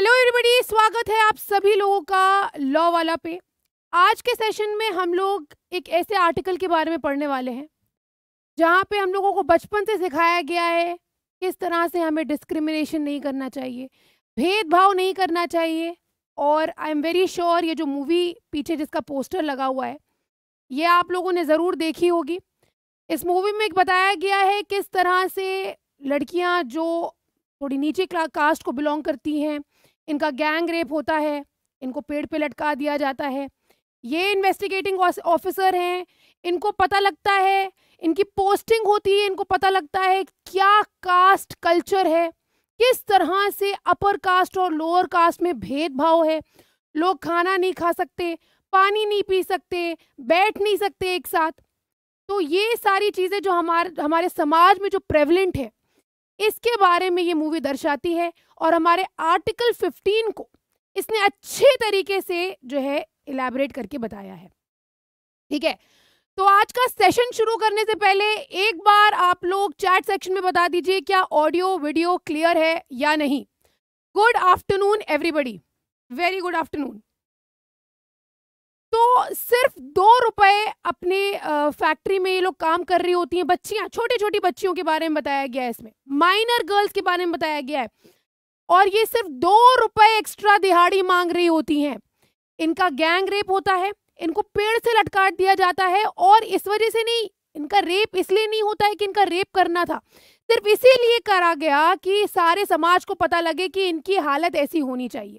Hello everybody स्वागत है आप सभी लोगों का लॉ वाला पे आज के सेशन में हम लोग एक ऐसे आर्टिकल के बारे में पढ़ने वाले हैं जहाँ पे हम लोगों को बचपन से सिखाया गया है किस तरह से हमें डिस्क्रिमिनेशन नहीं करना चाहिए भेदभाव नहीं करना चाहिए और आई एम वेरी श्योर ये जो मूवी पीछे जिसका पोस्टर लगा हुआ है ये आप लोगों ने ज़रूर देखी होगी इस मूवी में एक बताया गया है किस तरह से लड़कियाँ जो थोड़ी नीचे कास्ट को बिलोंग करती हैं इनका गैंग रेप होता है इनको पेड़ पे लटका दिया जाता है ये इन्वेस्टिगेटिंग ऑफिसर हैं इनको पता लगता है इनकी पोस्टिंग होती है इनको पता लगता है क्या कास्ट कल्चर है किस तरह से अपर कास्ट और लोअर कास्ट में भेदभाव है लोग खाना नहीं खा सकते पानी नहीं पी सकते बैठ नहीं सकते एक साथ तो ये सारी चीज़ें जो हमारे हमारे समाज में जो प्रेवलेंट है इसके बारे में ये मूवी दर्शाती है और हमारे आर्टिकल 15 को इसने अच्छे तरीके से जो है इलेबरेट करके बताया है ठीक है तो आज का सेशन शुरू करने से पहले एक बार आप लोग चैट सेक्शन में बता दीजिए क्या ऑडियो वीडियो क्लियर है या नहीं good afternoon everybody very good afternoon तो सिर्फ दो रुपए अपने फैक्ट्री में ये लोग काम कर रही होती हैं बच्चियां छोटी छोटी बच्चियों के बारे में बताया गया है इसमें माइनर गर्ल्स के बारे में बताया गया है और ये सिर्फ दो रुपए एक्स्ट्रा दिहाड़ी मांग रही होती हैं इनका गैंग रेप होता है इनको पेड़ से लटका दिया जाता है और इस वजह से नहीं इनका रेप इसलिए नहीं होता है कि इनका रेप करना था सिर्फ इसीलिए करा गया कि सारे समाज को पता लगे कि इनकी हालत ऐसी होनी चाहिए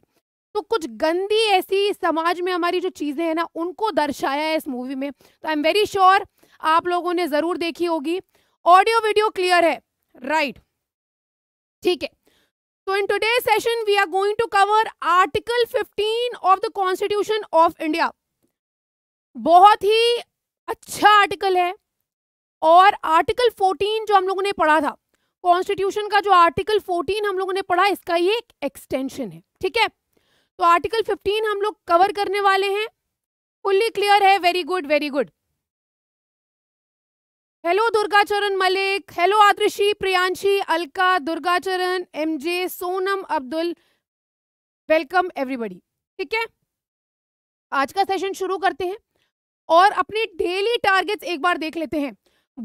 तो कुछ गंदी ऐसी समाज में हमारी जो चीज़ें हैं ना उनको दर्शाया है इस मूवी में तो आई एम वेरी श्योर आप लोगों ने ज़रूर देखी होगी ऑडियो वीडियो क्लियर है राइट right. ठीक है तो in today session we are going to cover article 15 of the constitution of India बहुत ही अच्छा आर्टिकल है और आर्टिकल 14 जो हम लोगों ने पढ़ा था कॉन्स्टिट्यूशन का जो आर्टिकल 14 हम लोगों ने पढ़ा इसका ये एक एक्सटेंशन है ठीक है तो आर्टिकल 15 हम लोग कवर करने वाले हैं फुल्ली क्लियर है very good very good hello Durgacharan Malik hello Adrishi Priyanshi Alka Durgacharan MJ Sonam Abdul welcome everybody ठीक है आज का सेशन शुरू करते हैं और अपने डेली टारगेट्स एक बार देख लेते हैं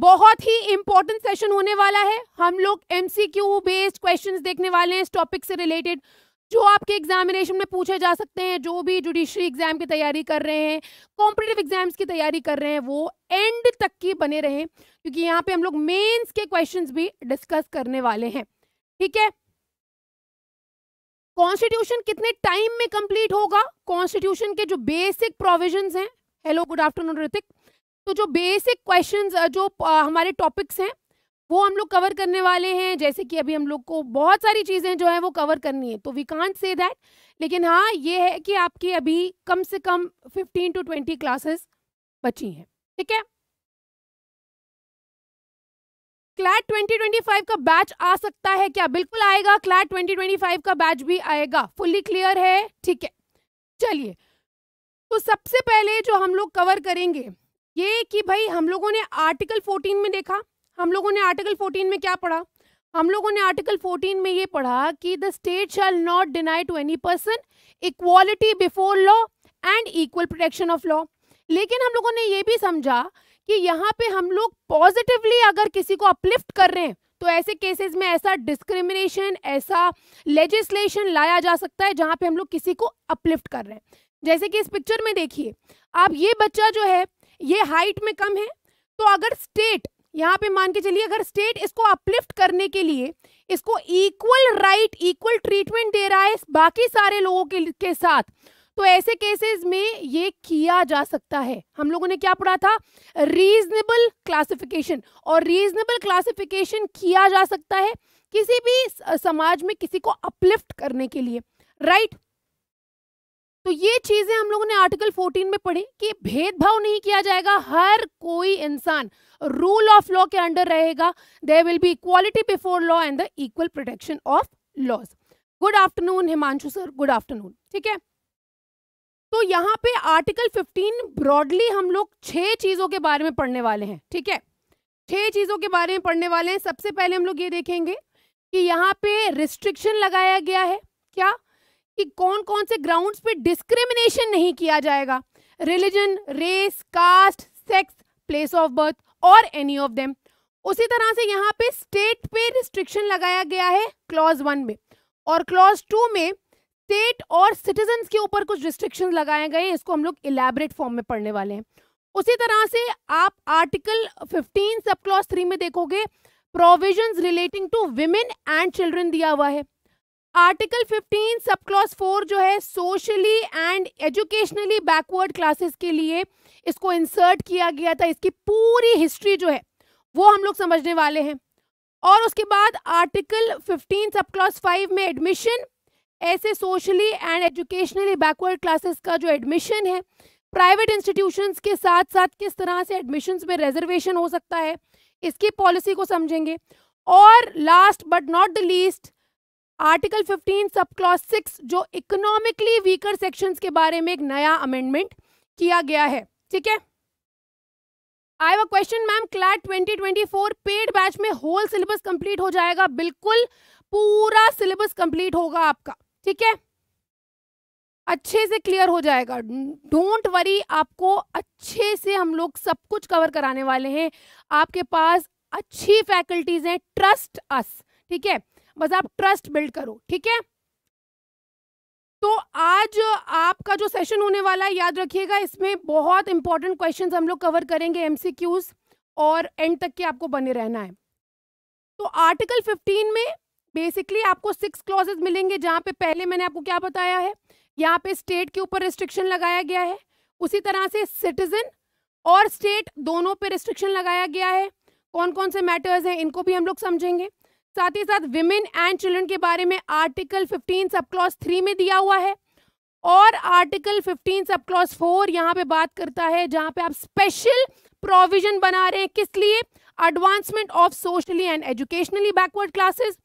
बहुत ही इंपॉर्टेंट सेशन होने वाला है हम लोग एमसीक्यू बेस्ड क्वेश्चंस देखने वाले हैं इस टॉपिक से रिलेटेड जो आपके एग्जामिनेशन में पूछे जा सकते हैं जो भी जुडिशरी एग्जाम की तैयारी कर रहे हैं कॉम्पिटेटिव एग्जाम्स की तैयारी कर रहे हैं वो एंड तक की बने रहें क्योंकि यहाँ पे हम लोग मेन्स के क्वेश्चंस भी डिस्कस करने वाले हैं ठीक है कॉन्स्टिट्यूशन कितने टाइम में कंप्लीट होगा कॉन्स्टिट्यूशन के जो बेसिक प्रोविजंस हैं हेलो गुड आफ्टरनून ऋतिक तो जो बेसिक क्वेश्चंस जो हमारे टॉपिक्स हैं वो हम लोग कवर करने वाले हैं जैसे कि अभी हम लोग को बहुत सारी चीज़ें जो है वो कवर करनी है तो वी कांट से दैट लेकिन हाँ ये है कि आपकी अभी कम से कम 15 टू 20 क्लासेस बची हैं ठीक है क्लैट 2025 का बैच आ सकता है क्या बिल्कुल आएगा क्लैट 2025 का बैच भी आएगा फुल्ली क्लियर है ठीक है चलिए तो सबसे पहले जो हम लोग कवर करेंगे ये कि भाई हम लोगों ने आर्टिकल 14 में देखा हम लोगों ने आर्टिकल 14 में क्या पढ़ा हम लोगों ने आर्टिकल 14 में ये पढ़ा कि the state shall not deny to any person equality before law and equal protection of law लेकिन हम लोगों ने ये भी समझा कि यहाँ पे हम लोग पॉजिटिवली अगर किसी को अपलिफ्ट कर रहे हैं तो ऐसे केसेस में ऐसा डिस्क्रिमिनेशन ऐसा लेजिस्लेशन लाया जा सकता है जहाँ पे हम लोग किसी को अपलिफ्ट कर रहे हैं जैसे कि इस पिक्चर में देखिए आप ये बच्चा जो है ये हाइट में कम है तो अगर स्टेट यहाँ पे मान के चलिए अगर स्टेट इसको अपलिफ्ट करने के लिए इसको इक्वल राइट इक्वल ट्रीटमेंट दे रहा है बाकी सारे लोगों के, के साथ तो ऐसे केसेस में ये किया जा सकता है हम लोगों ने क्या पढ़ा था रीजनेबल क्लासिफिकेशन और रीजनेबल क्लासिफिकेशन किया जा सकता है किसी भी समाज में किसी को अपलिफ्ट करने के लिए राइट right? तो ये चीजें हम लोगों ने आर्टिकल 14 में पढ़ी कि भेदभाव नहीं किया जाएगा हर कोई इंसान रूल ऑफ लॉ के अंडर रहेगा they will be equality before law and the equal protection of laws good afternoon Himanshu sir good afternoon ठीक है तो यहाँ पे आर्टिकल 15 ब्रॉडली हम लोग छह चीजों के बारे में पढ़ने वाले हैं ठीक है छह चीजों के बारे में पढ़ने वाले हैं सबसे पहले हम लोग ये देखेंगे कि यहाँ पे रिस्ट्रिक्शन लगाया गया है क्या कि कौन कौन से ग्राउंड्स पे डिस्क्रिमिनेशन नहीं किया जाएगा religion race caste sex place of birth और एनी ऑफ देम उसी तरह से यहाँ पे स्टेट पे रिस्ट्रिक्शन लगाया गया है क्लॉज वन में और क्लॉज टू में स्टेट और सिटीजन के ऊपर कुछ रिस्ट्रिक्शन लगाए गए हैं इसको हम लोग इलेबरेट फॉर्म में पढ़ने वाले हैं उसी तरह से आप आर्टिकल 15 सब क्लॉज थ्री में देखोगे provision relating to women and children दिया हुआ है आर्टिकल 15 सब क्लॉस फोर जो है socially and educationally backward classes के लिए इसको इंसर्ट किया गया था इसकी पूरी हिस्ट्री जो है वो हम लोग समझने वाले हैं और उसके बाद आर्टिकल 15 सब क्लॉस फाइव में एडमिशन ऐसे socially and educationally backward classes का जो एडमिशन है प्राइवेट इंस्टीट्यूशंस के साथ साथ किस तरह से एडमिशन्स में रिजर्वेशन हो सकता है इसकी पॉलिसी को समझेंगे और last but not the least article 15 sub clause 6 जो इकोनॉमिकली वीकर सेक्शंस के बारे में एक नया अमेंडमेंट किया गया है ठीक है I question ma'am CLAT 2024 paid batch में होल सिलेबस कंप्लीट हो जाएगा बिल्कुल पूरा सिलेबस कंप्लीट होगा आपका ठीक है अच्छे से क्लियर हो जाएगा डोंट वरी आपको अच्छे से हम लोग सब कुछ कवर कराने वाले हैं आपके पास अच्छी फैकल्टीज हैं ट्रस्ट अस ठीक है बस आप ट्रस्ट बिल्ड करो ठीक है तो आज आपका जो सेशन होने वाला है याद रखिएगा इसमें बहुत इंपॉर्टेंट क्वेश्चंस हम लोग कवर करेंगे एमसीक्यूज और एंड तक के आपको बने रहना है तो आर्टिकल 15 में बेसिकली आपको सिक्स क्लॉजेस मिलेंगे जहाँ पे पहले मैंने आपको क्या बताया है यहाँ पे स्टेट के ऊपर रिस्ट्रिक्शन लगाया गया है उसी तरह से सिटीजन और स्टेट दोनों पे रिस्ट्रिक्शन लगाया गया है कौन कौन से मैटर्स हैं इनको भी हम लोग समझेंगे साथ ही साथ विमेन एंड चिल्ड्रन के बारे में आर्टिकल 15 सब क्लॉज थ्री में दिया हुआ है और आर्टिकल 15 सब क्लॉज फोर यहाँ पे बात करता है जहाँ पे आप स्पेशल प्रोविजन बना रहे हैं किस लिए advancement of socially and educationally backward classes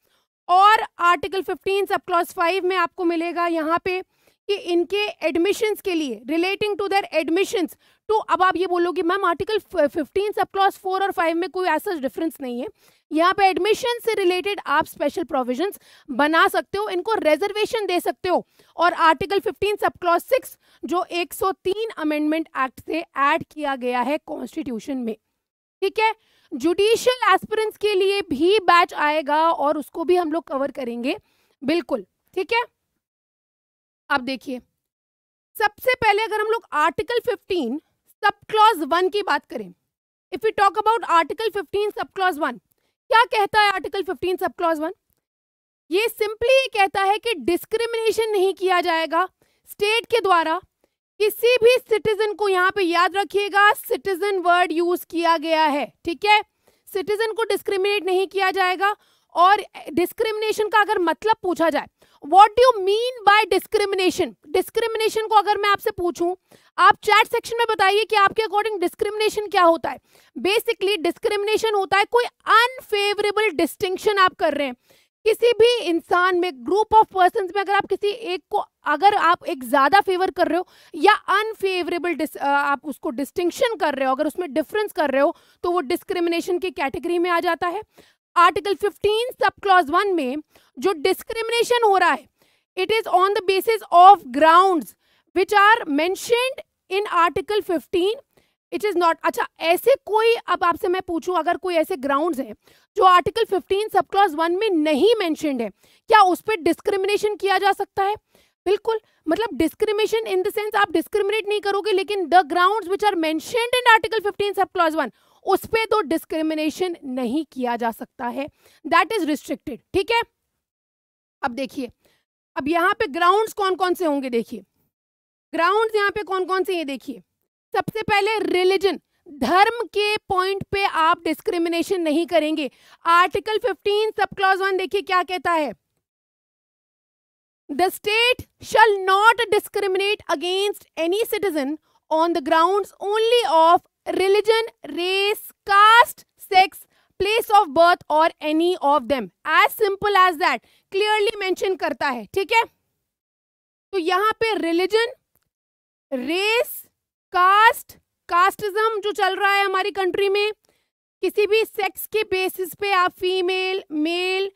और आर्टिकल 15 सब क्लॉज फाइव में आपको मिलेगा यहाँ पे कि इनके एडमिशन्स के लिए रिलेटिंग टू देर एडमिशंस तो अब आप ये बोलोगे ma'am article 15 sub clause four और फाइव में कोई ऐसा डिफरेंस नहीं है यहाँ पे एडमिशन से रिलेटेड आप स्पेशल प्रोविजंस बना सकते हो इनको रिजर्वेशन दे सकते हो और आर्टिकल 15 सब क्लॉज 6 जो 103 अमेंडमेंट एक्ट से ऐड किया गया है कॉन्स्टिट्यूशन में ठीक है जुडिशियल एस्पिरेंस के लिए भी बैच आएगा और उसको भी हम लोग कवर करेंगे बिल्कुल ठीक है अब देखिए सबसे पहले अगर हम लोग article fifteen sub clause one की बात करें if you talk about article fifteen sub clause one क्या कहता है आर्टिकल 15 सब क्लॉज वन ये सिंपली कहता है कि डिस्क्रिमिनेशन नहीं किया जाएगा स्टेट के द्वारा किसी भी सिटीजन को यहाँ पे याद रखिएगा सिटीजन वर्ड यूज किया गया है ठीक है सिटीजन को डिस्क्रिमिनेट नहीं किया जाएगा और डिस्क्रिमिनेशन का अगर मतलब पूछा जाए what do you mean by discrimination discrimination को अगर मैं आपसे पूछूं आप चैट सेक्शन में बताइए कि आपके अकॉर्डिंग डिस्क्रिमिनेशन क्या होता है बेसिकली डिस्क्रिमिनेशन होता है कोई अनफेवरेबल डिस्टिंक्शन आप कर रहे हैं किसी भी इंसान में ग्रुप ऑफ पर्सन में अगर आप किसी एक को अगर आप एक ज़्यादा फेवर कर रहे हो या अनफेवरेबल आप उसको डिस्टिंक्शन कर रहे हो अगर उसमें डिफरेंस कर रहे हो तो वो डिस्क्रिमिनेशन की कैटेगरी में आ जाता है आर्टिकल 15 सब क्लॉज वन में जो डिस्क्रिमिनेशन हो रहा है it is on the basis of grounds which are mentioned in article 15 it is not अच्छा ऐसे कोई अब आपसे मैं पूछूं अगर कोई ऐसे ग्राउंड्स हैं जो आर्टिकल 15 सब क्लॉज वन में नहीं मैंशनड है क्या उस पर डिस्क्रिमिनेशन किया जा सकता है बिल्कुल मतलब डिस्क्रिमिनेशन इन द सेंस आप डिस्क्रिमिनेट नहीं करोगे लेकिन the grounds which are mentioned in article 15 sub clause one उस पर तो डिस्क्रिमिनेशन नहीं किया जा सकता है दैट इज रिस्ट्रिक्टेड ठीक है अब देखिए अब यहाँ पे ग्राउंड्स कौन कौन से होंगे देखिए ग्राउंड्स यहाँ पे कौन कौन से ये देखिए सबसे पहले रिलीजन धर्म के पॉइंट पे आप डिस्क्रिमिनेशन नहीं करेंगे आर्टिकल 15 सब क्लॉज वन देखिए क्या कहता है the state shall not discriminate against any citizen on the ground only of religion race caste sex place of birth और any of them as simple as that clearly mention करता है ठीक है तो यहां पे रिलीजन रेस कास्ट कास्टिज्म जो चल रहा है हमारी कंट्री में किसी भी सेक्स के बेसिस पे आप फीमेल मेल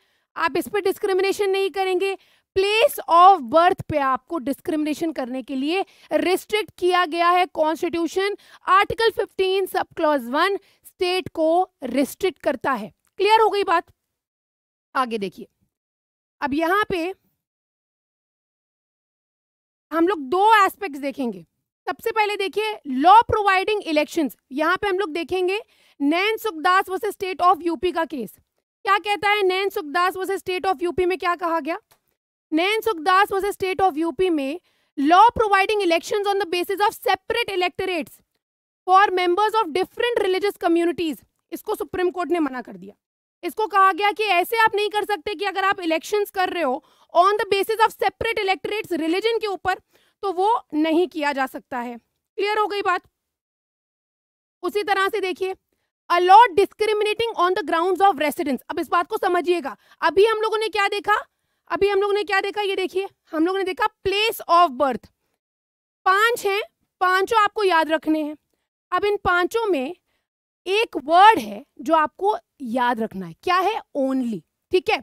आप इस पर डिस्क्रिमिनेशन नहीं करेंगे प्लेस ऑफ बर्थ पे आपको डिस्क्रिमिनेशन करने के लिए रिस्ट्रिक्ट किया गया है constitution article 15 sub clause one state को रिस्ट्रिक्ट करता है क्लियर हो गई बात आगे देखिए अब यहां पे हम लोग दो एस्पेक्ट्स देखेंगे सबसे पहले देखिए लॉ प्रोवाइडिंग इलेक्शंस यहां पे हम लोग देखेंगे Nain Sukhdas versus state of UP का केस क्या कहता है Nain Sukhdas versus state of UP में क्या कहा गया Nain Sukhdas was a state of UP में law providing election on the basis of separate electorate for members of different religious communities इसको सुप्रीम कोर्ट ने मना कर दिया इसको कहा गया कि ऐसे आप नहीं कर सकते कि अगर आप इलेक्शन कर रहे हो on the basis of separate electorate religion के ऊपर तो वो नहीं किया जा सकता है क्लियर हो गई बात उसी तरह से देखिए a law discriminating on the ground of residence अब इस बात को समझिएगा अभी हम लोगों ने क्या देखा अभी हम लोग ने क्या देखा ये देखिए हम लोग ने देखा प्लेस ऑफ बर्थ पांच हैं पांचों आपको याद रखने हैं अब इन पांचों में एक वर्ड है जो आपको याद रखना है क्या है ओनली ठीक है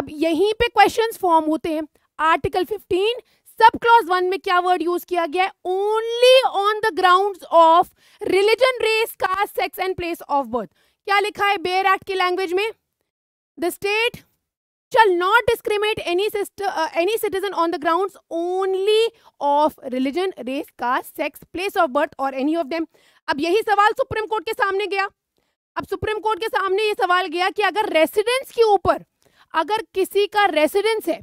अब यहीं पे क्वेश्चंस फॉर्म होते हैं आर्टिकल 15 सब क्लॉज वन में क्या वर्ड यूज किया गया है only on the ground of religion race caste sex and place of birth क्या लिखा है बेयर एक्ट की लैंग्वेज में the state shall not discriminate any sister, uh, any citizen on the grounds only of religion, race, caste, sex, place of birth or any of them. ab yahi sawal supreme court ke samne gaya ab supreme court ke samne ye sawal gaya ki agar residence ke upar agar kisi ka residence hai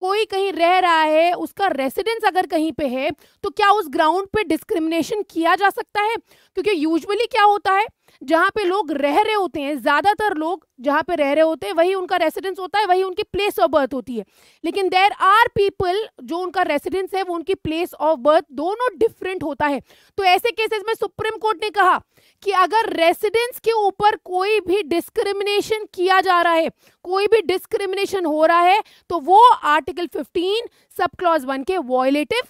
कोई कहीं रह रहा है उसका residence अगर कहीं पे है तो क्या उस ग्राउंड पे डिस्क्रिमिनेशन किया जा सकता है क्योंकि यूजुअली क्या होता है जहाँ पे लोग रह रहे होते हैं ज़्यादातर लोग जहाँ पे रह रहे होते हैं वही उनका रेसिडेंस होता है वही उनकी प्लेस ऑफ बर्थ होती है लेकिन देर आर पीपल जो उनका रेसिडेंस है वो उनकी प्लेस ऑफ बर्थ दोनों डिफरेंट होता है तो ऐसे केसेस में सुप्रीम कोर्ट ने कहा कि अगर रेसिडेंस के ऊपर कोई भी डिस्क्रिमिनेशन किया जा रहा है कोई भी डिस्क्रिमिनेशन हो रहा है तो वो आर्टिकल 15 सब क्लॉज वन के वॉयलेटिव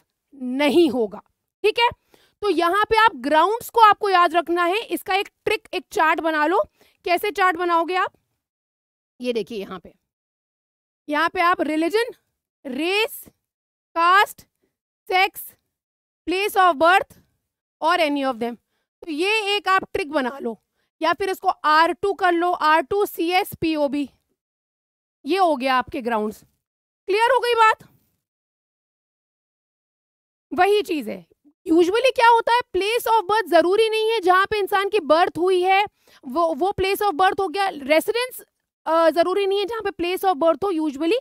नहीं होगा ठीक है तो यहाँ पे आप ग्राउंड्स को आपको याद रखना है इसका एक ट्रिक एक चार्ट बना लो कैसे चार्ट बनाओगे आप ये देखिए यहाँ पे यहाँ पे आप religion race caste sex place of birth और एनी ऑफ देम तो ये एक आप ट्रिक बना लो या फिर इसको आर टू कर लो आर टू सी एस ये हो गया आपके ग्राउंड्स क्लियर हो गई बात वही चीज है यूजुअली क्या होता है प्लेस ऑफ बर्थ जरूरी नहीं है जहां पे इंसान की बर्थ हुई है वो वो प्लेस ऑफ बर्थ हो गया रेसिडेंस जरूरी नहीं है जहां पे प्लेस ऑफ बर्थ हो यूजुअली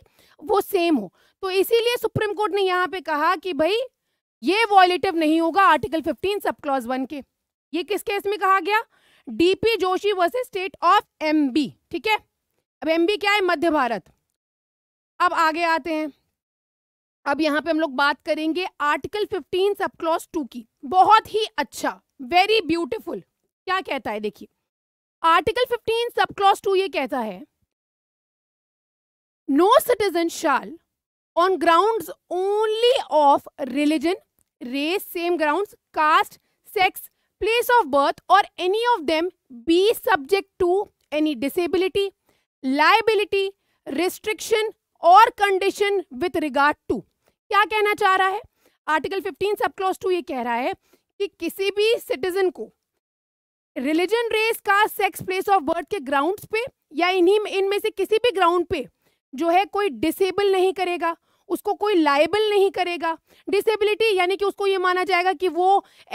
वो सेम हो तो इसीलिए सुप्रीम कोर्ट ने यहाँ पे कहा कि भाई ये वॉयलेटिव नहीं होगा आर्टिकल 15 सब क्लॉज वन के ये किस केस में कहा गया DP Joshi versus state of MB ठीक है अब एमबी क्या है मध्य भारत अब आगे आते हैं अब यहाँ पे हम लोग बात करेंगे आर्टिकल 15 सब क्लॉज टू की बहुत ही अच्छा वेरी ब्यूटिफुल क्या कहता है देखिए आर्टिकल 15 सब क्लॉज टू ये कहता है no citizen shall on ground only of religion race same ground caste sex place of birth और any of them be subject to any disability liability restriction और condition with regard to क्या कहना चाह रहा है आर्टिकल 15 सब क्लॉज टू ये कह रहा है कि किसी भी सिटीजन को रिलीजन रेस का सेक्स प्लेस ऑफ बर्थ के ग्राउंड्स पे या इन्हीं इनमें से किसी भी ग्राउंड पे जो है कोई डिसेबल नहीं करेगा उसको कोई लाइबल नहीं करेगा डिसेबिलिटी यानी कि उसको ये माना जाएगा कि वो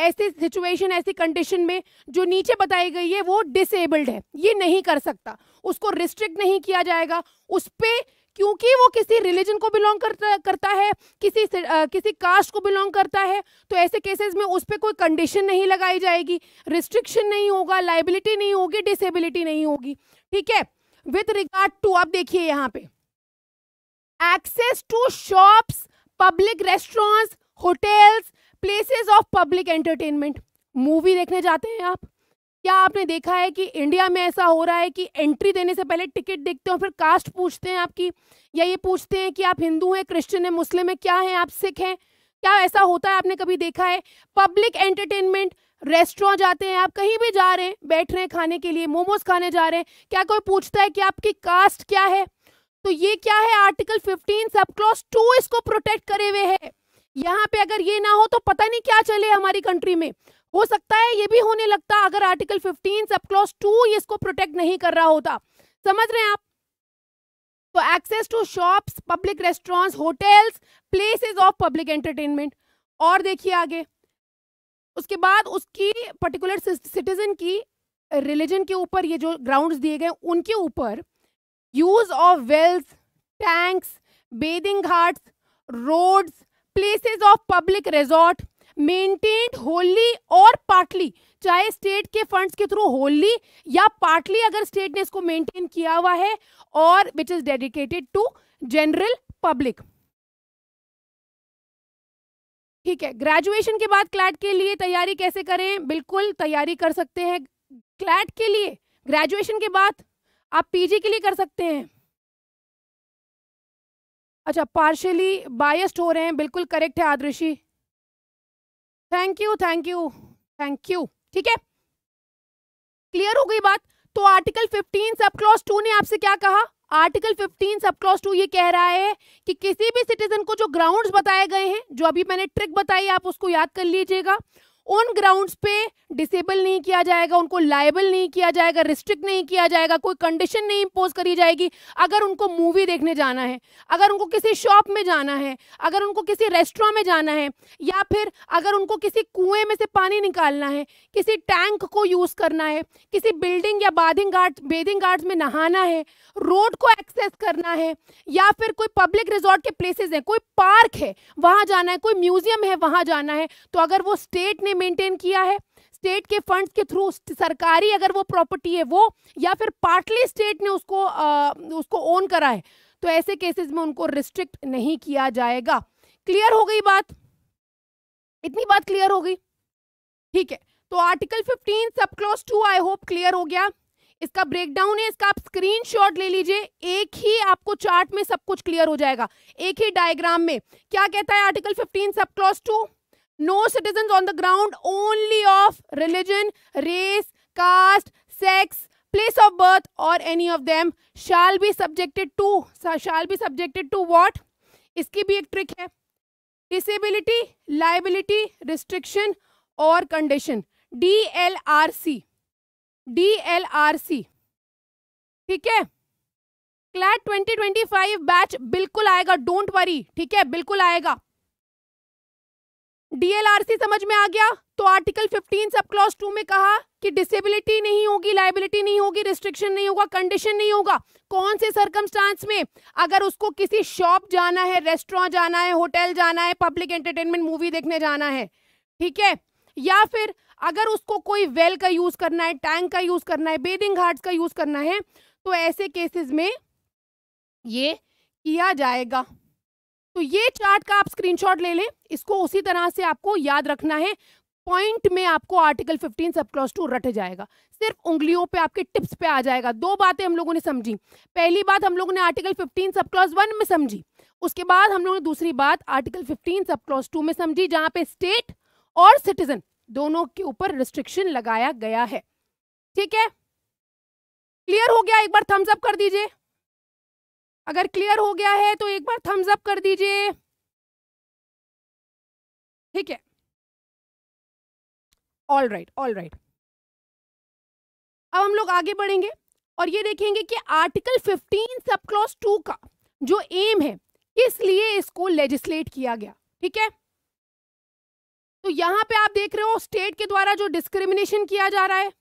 ऐसी सिचुएशन ऐसी कंडीशन में जो नीचे बताई गई है वो डिसेबल्ड है ये नहीं कर सकता उसको रिस्ट्रिक्ट नहीं किया जाएगा उस पर क्योंकि वो किसी रिलीजन को बिलोंग करता करता है किसी आ, किसी कास्ट को बिलोंग करता है तो ऐसे केसेस में उस पर कोई कंडीशन नहीं लगाई जाएगी रिस्ट्रिक्शन नहीं होगा लाइबिलिटी नहीं होगी डिसेबिलिटी नहीं होगी ठीक है विथ रिगार्ड टू आप देखिए यहाँ पे access to shops, public restaurants, hotels, places of public entertainment. Movie देखने जाते हैं आप क्या आपने देखा है कि इंडिया में ऐसा हो रहा है कि एंट्री देने से पहले टिकट देखते हैं फिर कास्ट पूछते हैं आपकी या ये पूछते हैं कि आप हिंदू हैं क्रिश्चियन हैं मुस्लिम हैं क्या हैं आप सिख हैं क्या ऐसा होता है आपने कभी देखा है पब्लिक एंटरटेनमेंट रेस्टोरेंट जाते हैं आप कहीं भी जा रहे हैं बैठ रहे हैं खाने के लिए मोमोज खाने जा रहे हैं क्या कोई पूछता है कि आपकी कास्ट क्या है तो ये क्या है आर्टिकल 15 सब क्लॉज टू इसको प्रोटेक्ट करे हुए है यहाँ पे अगर ये ना हो तो पता नहीं क्या चले हमारी कंट्री में हो सकता है ये भी होने लगता अगर आर्टिकल 15 सब क्लॉज टू इसको प्रोटेक्ट नहीं कर रहा होता समझ रहे हैं आप तो access to shops public restaurants hotels places of public entertainment और देखिए आगे उसके बाद उसकी पर्टिकुलर सिटीजन की रिलीजन के ऊपर ये जो ग्राउंड्स दिए गए उनके ऊपर use of wells tanks bathing ghats roads places of public resort maintained wholly or partly चाहे स्टेट के फंड्स के थ्रू होली या पार्टली अगर स्टेट ने इसको मेंटेन किया हुआ है और which is dedicated to general public ठीक है ग्रेजुएशन के बाद क्लैट के लिए तैयारी कैसे करें बिल्कुल तैयारी कर सकते हैं क्लैट के लिए ग्रेजुएशन के बाद आप पीजी के लिए कर सकते हैं अच्छा पार्शली बायस्ड हो रहे हैं बिल्कुल करेक्ट है Adrishi thank you thank you thank you ठीक है क्लियर हो गई बात तो आर्टिकल 15 सब क्लॉज टू ने आपसे क्या कहा आर्टिकल 15 सब क्लॉज टू ये कह रहा है कि किसी भी सिटीजन को जो ग्राउंड्स बताए गए हैं जो अभी मैंने ट्रिक बताई आप उसको याद कर लीजिएगा उन ग्राउंड्स पे डिसेबल नहीं किया जाएगा उनको लाइबल नहीं किया जाएगा रिस्ट्रिक्ट नहीं किया जाएगा कोई कंडीशन नहीं इम्पोज करी जाएगी अगर उनको मूवी देखने जाना है अगर उनको किसी शॉप में जाना है अगर उनको किसी रेस्टोरेंट में जाना है या फिर अगर उनको किसी कुएं में से पानी निकालना है किसी टैंक को यूज़ करना है किसी बिल्डिंग या बाधिंग गार्ड बेदिंग गार्ड्स में नहाना है रोड को एक्सेस करना है या फिर कोई पब्लिक रिजॉर्ट के प्लेसेस हैं कोई पार्क है वहाँ जाना है कोई म्यूज़ियम है वहाँ जाना है तो अगर वो स्टेट ने मेंटेन किया है स्टेट के फंड्स के थ्रू सरकारी अगर वो प्रॉपर्टी है वो या फिर पार्टली स्टेट ने उसको आ, उसको ओन करा है तो ऐसे केसेस में उनको रिस्ट्रिक्ट नहीं किया जाएगा क्लियर हो गई बात इतनी बात क्लियर हो गई ठीक है तो article 15 sub clause two I hope clear हो गया इसका ब्रेकडाउन है इसका आप स्क्रीनशॉट ले लीजिए एक ही आपको चार्ट में सब कुछ क्लियर हो जाएगा एक ही डायग्राम में क्या कहता है article 15 sub clause two no citizens on the ground only of religion, race, caste, sex, place of birth or any of them shall be subjected to shall be subjected to what? iski bhi ek trick hai disability liability restriction or condition dlrc dlrc R C D ठीक है CLAT 2025 batch बिल्कुल आएगा don't worry ठीक है बिल्कुल आएगा DLRC समझ में आ गया तो आर्टिकल 15 सब क्लॉज टू में कहा कि डिसेबिलिटी नहीं होगी लाइबिलिटी नहीं होगी रिस्ट्रिक्शन नहीं होगा कंडीशन नहीं होगा कौन से सर्कमस्टांस में अगर उसको किसी शॉप जाना है रेस्टोरेंट जाना है होटल जाना है पब्लिक एंटरटेनमेंट मूवी देखने जाना है ठीक है या फिर अगर उसको कोई वेल का यूज करना है टैंक का यूज करना है बेदिंग घाट का यूज करना है तो ऐसे केसेस में ये किया जाएगा तो ये चार्ट का आप स्क्रीनशॉट ले लें इसको उसी तरह से आपको याद रखना है पॉइंट में आपको आर्टिकल 15 सब क्लॉज टू रट जाएगा सिर्फ उंगलियों पे आपके टिप्स पे आ जाएगा दो बातें हम लोगों ने समझी पहली बात हम लोगों ने आर्टिकल 15 सब क्लॉज वन में समझी उसके बाद हम लोगों ने दूसरी बात आर्टिकल 15 सब क्लॉज टू में समझी जहां पे स्टेट और सिटीजन दोनों के ऊपर रिस्ट्रिक्शन लगाया गया है ठीक है क्लियर हो गया एक बार थम्सअप कर दीजिए अगर क्लियर हो गया है तो एक बार थम्स अप कर दीजिए ठीक है ऑल राइट ऑल राइट अब हम लोग आगे बढ़ेंगे और ये देखेंगे कि आर्टिकल 15 सब क्लॉज टू का जो एम है किस लिए इसको लेजिस्लेट किया गया ठीक है तो यहां पे आप देख रहे हो स्टेट के द्वारा जो डिस्क्रिमिनेशन किया जा रहा है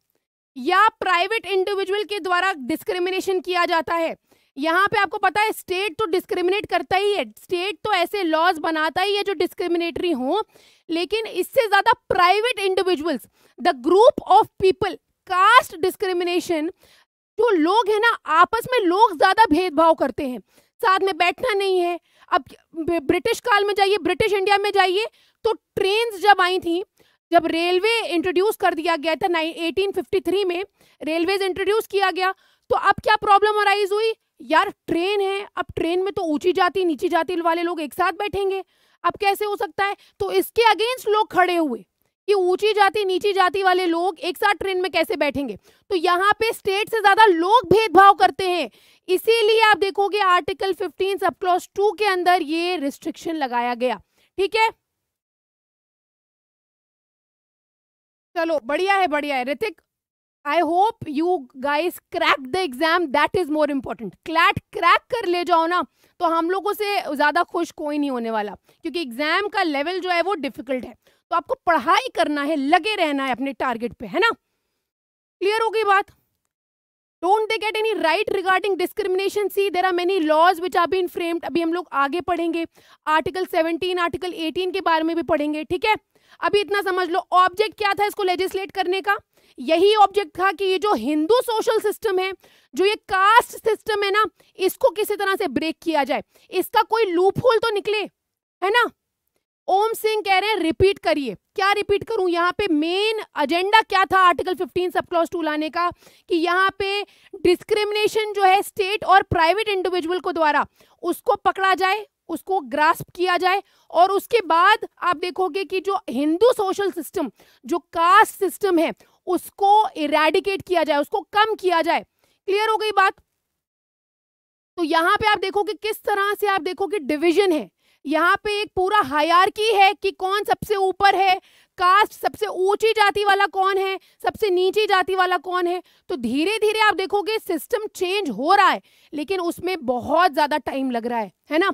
या प्राइवेट इंडिविजुअल के द्वारा डिस्क्रिमिनेशन किया जाता है यहाँ पे आपको पता है स्टेट तो डिस्क्रिमिनेट करता ही है स्टेट तो ऐसे लॉज बनाता ही है जो डिस्क्रिमिनेटरी हो लेकिन इससे ज़्यादा private individuals the group of people caste discrimination जो लोग हैं ना आपस में लोग ज़्यादा भेदभाव करते हैं साथ में बैठना नहीं है अब ब्रिटिश काल में जाइए ब्रिटिश इंडिया में जाइए तो ट्रेन जब आई थी जब रेलवे इंट्रोड्यूस कर दिया गया था 1853 में रेलवेज इंट्रोड्यूस किया गया तो अब क्या प्रॉब्लम अराइज हुई यार ट्रेन है अब ट्रेन में तो ऊंची जाति नीची जाति वाले लोग एक साथ बैठेंगे अब कैसे हो सकता है तो इसके अगेंस्ट लोग खड़े हुए कि ऊंची जाति नीची जाति वाले लोग एक साथ ट्रेन में कैसे बैठेंगे तो यहाँ पे स्टेट से ज्यादा लोग भेदभाव करते हैं इसीलिए आप देखोगे आर्टिकल 15 सब क्लॉज टू के अंदर ये रिस्ट्रिक्शन लगाया गया ठीक है चलो बढ़िया है बढ़िया है Ritik I hope you guys crack the exam that is more important CLAT crack कर ले जाओ ना तो हम लोगों से ज़्यादा खुश कोई नहीं होने वाला क्योंकि एग्जाम का लेवल जो है वो डिफिकल्ट है तो आपको पढ़ाई करना है लगे रहना है अपने टारगेट पे है ना क्लियर हो गई बात don't they get any right regarding discrimination see there are many laws which are been framed अभी हम लोग आगे पढ़ेंगे आर्टिकल 17 आर्टिकल 18 के बारे में भी पढ़ेंगे ठीक है अभी इतना समझ लो ऑब्जेक्ट क्या था इसको लेजिस्लेट करने का यही ऑब्जेक्ट था कि ये जो हिंदू सोशल सिस्टम है जो ये कास्ट सिस्टम है ना इसको किसी तरह से ब्रेक किया जाए इसका कोई लूप होल तो निकले है ना ओम सिंह कह रहे हैं रिपीट करिए क्या रिपीट करूं यहाँ पे मेन एजेंडा क्या था आर्टिकल 15 सब क्लॉज टू लाने का कि यहाँ पे डिस्क्रिमिनेशन जो है स्टेट और प्राइवेट इंडिविजुअल को द्वारा उसको पकड़ा जाए उसको ग्रास्प किया जाए और उसके बाद आप देखोगे कि जो हिंदू सोशल सिस्टम जो कास्ट सिस्टम है उसको इरेडिकेट किया जाए उसको कम किया जाए क्लियर हो गई बात तो यहां पे आप देखो कि किस तरह से आप देखो कि डिविजन है यहाँ पे एक पूरा हायर है कि कौन सबसे ऊपर है कास्ट सबसे ऊंची जाति वाला कौन है सबसे नीचे जाति वाला कौन है तो धीरे धीरे आप देखोगे सिस्टम चेंज हो रहा है लेकिन उसमें बहुत ज़्यादा टाइम लग रहा है है ना